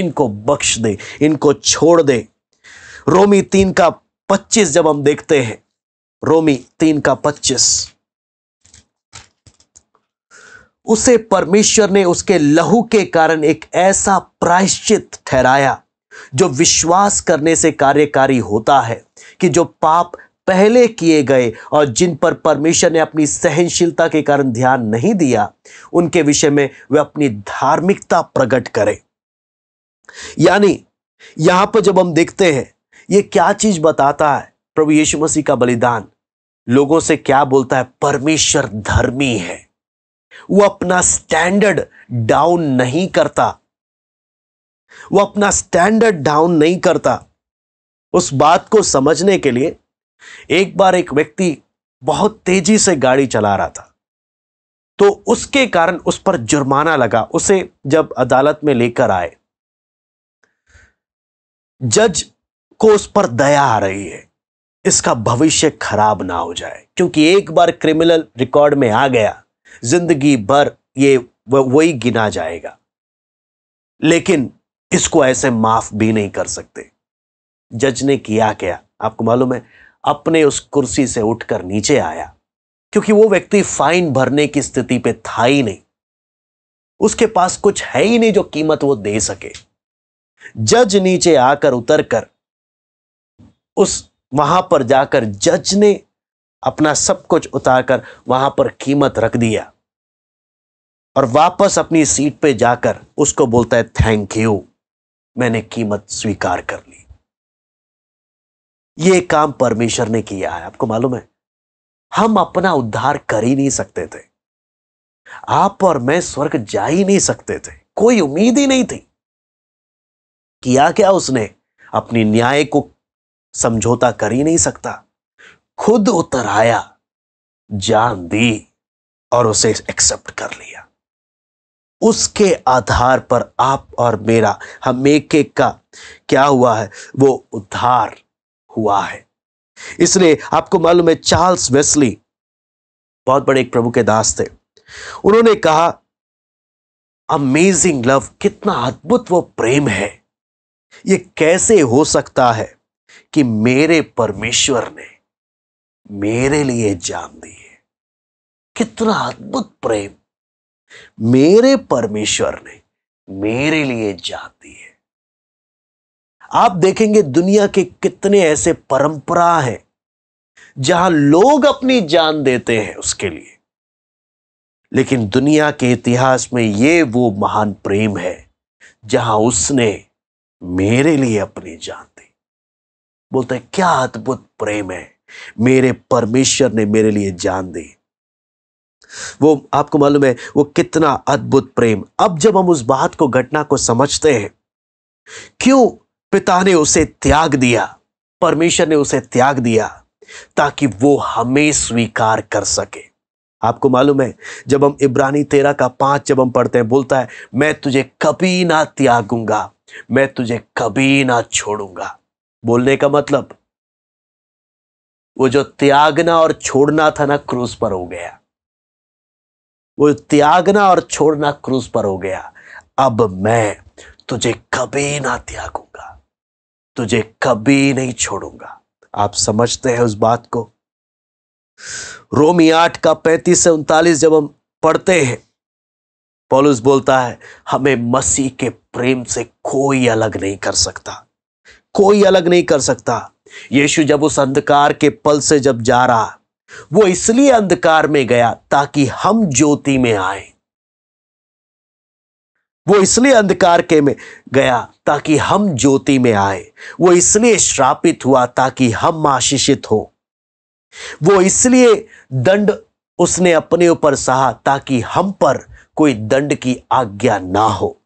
इनको बख्श दे इनको छोड़ दे रोमी तीन का पच्चीस जब हम देखते हैं रोमी तीन का पच्चीस उसे परमेश्वर ने उसके लहू के कारण एक ऐसा प्रायश्चित ठहराया जो विश्वास करने से कार्यकारी होता है कि जो पाप पहले किए गए और जिन पर परमेश्वर ने अपनी सहनशीलता के कारण ध्यान नहीं दिया उनके विषय में वे अपनी धार्मिकता प्रकट करें यानी यहां पर जब हम देखते हैं ये क्या चीज बताता है प्रभु यीशु मसीह का बलिदान लोगों से क्या बोलता है परमेश्वर धर्मी है वो अपना स्टैंडर्ड डाउन नहीं करता वो अपना स्टैंडर्ड डाउन नहीं करता उस बात को समझने के लिए एक बार एक व्यक्ति बहुत तेजी से गाड़ी चला रहा था तो उसके कारण उस पर जुर्माना लगा उसे जब अदालत में लेकर आए जज को उस पर दया आ रही है इसका भविष्य खराब ना हो जाए क्योंकि एक बार क्रिमिनल रिकॉर्ड में आ गया जिंदगी भर ये वही गिना जाएगा लेकिन इसको ऐसे माफ भी नहीं कर सकते जज ने किया क्या आपको मालूम है अपने उस कुर्सी से उठकर नीचे आया क्योंकि वो व्यक्ति फाइन भरने की स्थिति पे था ही नहीं उसके पास कुछ है ही नहीं जो कीमत वो दे सके जज नीचे आकर उतर कर उस वहां पर जाकर जज ने अपना सब कुछ उतारकर वहां पर कीमत रख दिया और वापस अपनी सीट पे जाकर उसको बोलता है थैंक यू मैंने कीमत स्वीकार कर ली ये काम परमेश्वर ने किया है आपको मालूम है हम अपना उद्धार कर ही नहीं सकते थे आप और मैं स्वर्ग जा ही नहीं सकते थे कोई उम्मीद ही नहीं थी किया क्या उसने अपने न्याय को समझौता कर ही नहीं सकता खुद उतर आया जान दी और उसे एक्सेप्ट कर लिया उसके आधार पर आप और मेरा हम एक एक का क्या हुआ है वो उद्धार हुआ है इसलिए आपको मालूम है चार्ल्स वेस्ली बहुत बड़े एक प्रभु के दास थे उन्होंने कहा अमेजिंग लव कितना अद्भुत वो प्रेम है ये कैसे हो सकता है कि मेरे परमेश्वर ने मेरे लिए जान दी है कितना अद्भुत प्रेम मेरे परमेश्वर ने मेरे लिए जान दी है आप देखेंगे दुनिया के कितने ऐसे परंपरा हैं जहां लोग अपनी जान देते हैं उसके लिए लेकिन दुनिया के इतिहास में ये वो महान प्रेम है जहां उसने मेरे लिए अपनी जान दी बोलते हैं क्या अद्भुत प्रेम है मेरे परमेश्वर ने मेरे लिए जान दी वो आपको मालूम है वो कितना अद्भुत प्रेम अब जब हम उस बात को घटना को समझते हैं क्यों पिता ने उसे त्याग दिया परमेश्वर ने उसे त्याग दिया ताकि वो हमें स्वीकार कर सके आपको मालूम है जब हम इब्रानी तेरा का पांच जब हम पढ़ते हैं बोलता है मैं तुझे कभी ना त्यागूंगा मैं तुझे कभी ना छोड़ूंगा बोलने का मतलब वो जो त्यागना और छोड़ना था ना क्रूज पर हो गया वो त्यागना और छोड़ना क्रूज पर हो गया अब मैं तुझे कभी ना त्यागूंगा तुझे कभी नहीं छोड़ूंगा आप समझते हैं उस बात को रोमी आठ का पैंतीस से उनतालीस जब हम पढ़ते हैं पॉलुस बोलता है हमें मसीह के प्रेम से कोई अलग नहीं कर सकता कोई अलग नहीं कर सकता यीशु जब उस अंधकार के पल से जब जा रहा वो इसलिए अंधकार में गया ताकि हम ज्योति में आए वो इसलिए अंधकार के में गया ताकि हम ज्योति में आए वो इसलिए श्रापित हुआ ताकि हम आशीषित हो वो इसलिए दंड उसने अपने ऊपर सहा ताकि हम पर कोई दंड की आज्ञा ना हो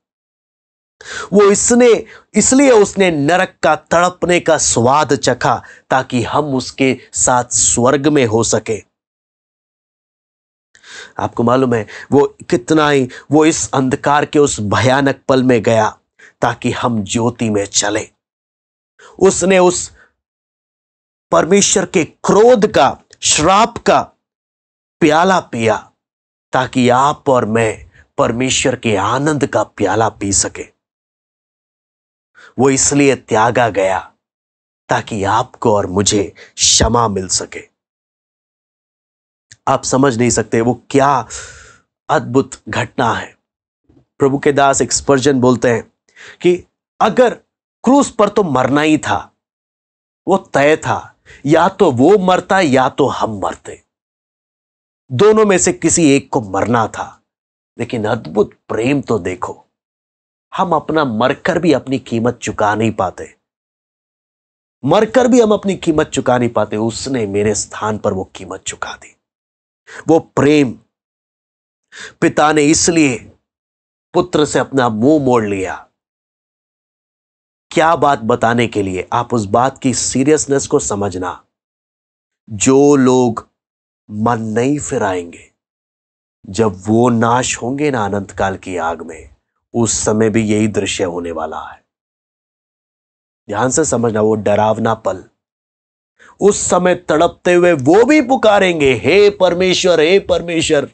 वो इसने इसलिए उसने नरक का तड़पने का स्वाद चखा ताकि हम उसके साथ स्वर्ग में हो सके आपको मालूम है वो कितना ही वो इस अंधकार के उस भयानक पल में गया ताकि हम ज्योति में चले उसने उस परमेश्वर के क्रोध का श्राप का प्याला पिया ताकि आप और मैं परमेश्वर के आनंद का प्याला पी सके वो इसलिए त्यागा गया ताकि आपको और मुझे क्षमा मिल सके आप समझ नहीं सकते वो क्या अद्भुत घटना है प्रभु के दास एक्सपर्जन बोलते हैं कि अगर क्रूस पर तो मरना ही था वो तय था या तो वो मरता या तो हम मरते दोनों में से किसी एक को मरना था लेकिन अद्भुत प्रेम तो देखो हम अपना मरकर भी अपनी कीमत चुका नहीं पाते मरकर भी हम अपनी कीमत चुका नहीं पाते उसने मेरे स्थान पर वो कीमत चुका दी वो प्रेम पिता ने इसलिए पुत्र से अपना मुंह मोड़ लिया क्या बात बताने के लिए आप उस बात की सीरियसनेस को समझना जो लोग मन नहीं फिराएंगे जब वो नाश होंगे ना अनंत काल की आग में उस समय भी यही दृश्य होने वाला है ध्यान से समझना वो डरावना पल उस समय तड़पते हुए वो भी पुकारेंगे हे परमेश्वर हे परमेश्वर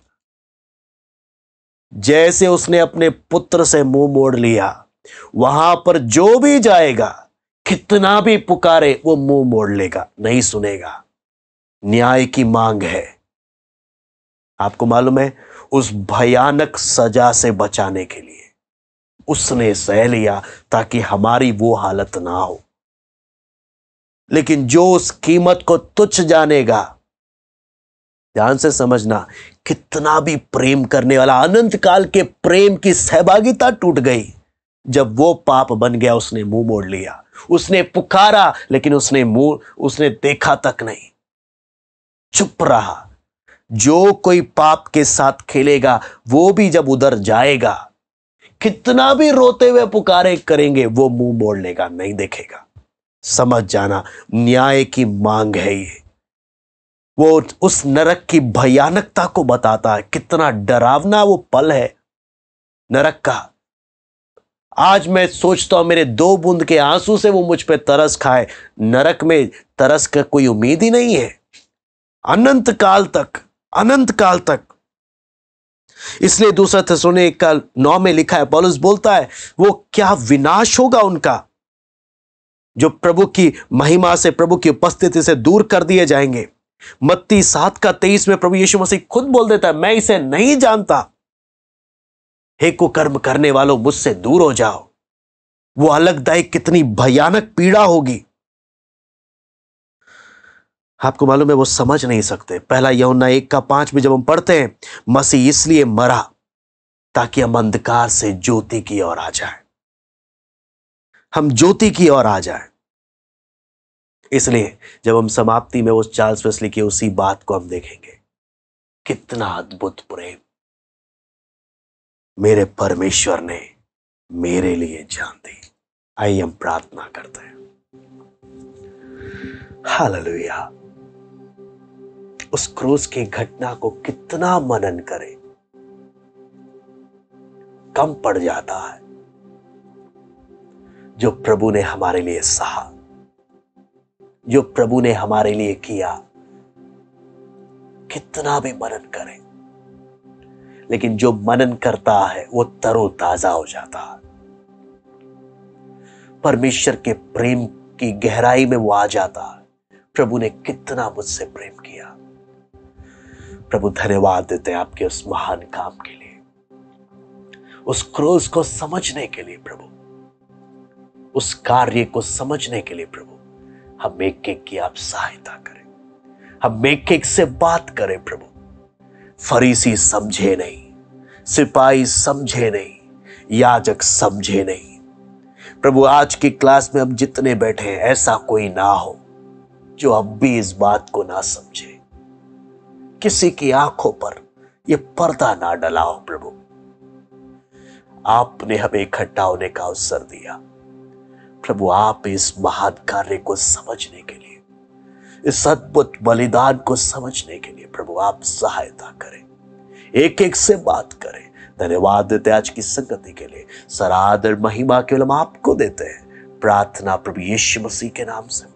जैसे उसने अपने पुत्र से मुंह मोड़ लिया वहां पर जो भी जाएगा कितना भी पुकारे वो मुंह मोड़ लेगा नहीं सुनेगा न्याय की मांग है आपको मालूम है उस भयानक सजा से बचाने के लिए उसने सह लिया ताकि हमारी वो हालत ना हो लेकिन जो उस कीमत को तुच्छ जानेगा ध्यान से समझना कितना भी प्रेम करने वाला अनंत काल के प्रेम की सहभागिता टूट गई जब वो पाप बन गया उसने मुंह मोड़ लिया उसने पुकारा लेकिन उसने मुंह उसने देखा तक नहीं चुप रहा जो कोई पाप के साथ खेलेगा वो भी जब उधर जाएगा कितना भी रोते हुए पुकारे करेंगे वो मुंह मोड़ लेगा नहीं देखेगा समझ जाना न्याय की मांग है ये वो उस नरक की भयानकता को बताता है कितना डरावना वो पल है नरक का आज मैं सोचता हूं मेरे दो बूंद के आंसू से वो मुझ पर तरस खाए नरक में तरस का कोई उम्मीद ही नहीं है अनंत काल तक अनंत काल तक इसलिए दूसरा थसोने का नौ में लिखा है पॉलिस बोलता है वो क्या विनाश होगा उनका जो प्रभु की महिमा से प्रभु की उपस्थिति से दूर कर दिए जाएंगे मत्ती सात का तेईस में प्रभु यीशु मसीह खुद बोल देता है मैं इसे नहीं जानता हे कर्म करने वालों मुझसे दूर हो जाओ वो अलगदायी कितनी भयानक पीड़ा होगी आपको मालूम है वो समझ नहीं सकते पहला यमुना एक का पांच में जब हम पढ़ते हैं मसीह इसलिए मरा ताकि हम अंधकार से ज्योति की ओर आ जाए हम ज्योति की ओर आ जाए इसलिए जब हम समाप्ति में उस चार्ल्स वेस्ली की उसी बात को हम देखेंगे कितना अद्भुत प्रेम मेरे परमेश्वर ने मेरे लिए जान दी आइए हम प्रार्थना करते हैं हालेलुया उस क्रूज की घटना को कितना मनन करें कम पड़ जाता है जो प्रभु ने हमारे लिए सहा जो प्रभु ने हमारे लिए किया कितना भी मनन करें लेकिन जो मनन करता है वो तरोताजा हो जाता है परमेश्वर के प्रेम की गहराई में वो आ जाता है प्रभु ने कितना मुझसे प्रेम किया प्रभु धन्यवाद देते हैं आपके उस महान काम के लिए उस क्रोज को समझने के लिए प्रभु उस कार्य को समझने के लिए प्रभु हम एक एक की आप सहायता करें हम एक एक से बात करें प्रभु फरीसी समझे नहीं सिपाही समझे नहीं याजक समझे नहीं प्रभु आज की क्लास में हम जितने बैठे हैं ऐसा कोई ना हो जो अब भी इस बात को ना समझे किसी की आंखों पर यह पर्दा ना डलाओ प्रभु आपने हमें इकट्ठा होने का अवसर दिया प्रभु आप इस महान कार्य को समझने के लिए इस अद्भुत बलिदान को समझने के लिए प्रभु आप सहायता करें एक एक से बात करें धन्यवाद देते आज की संगति के लिए सराद महिमा केवल हम आपको देते हैं प्रार्थना प्रभु यीशु मसीह के नाम से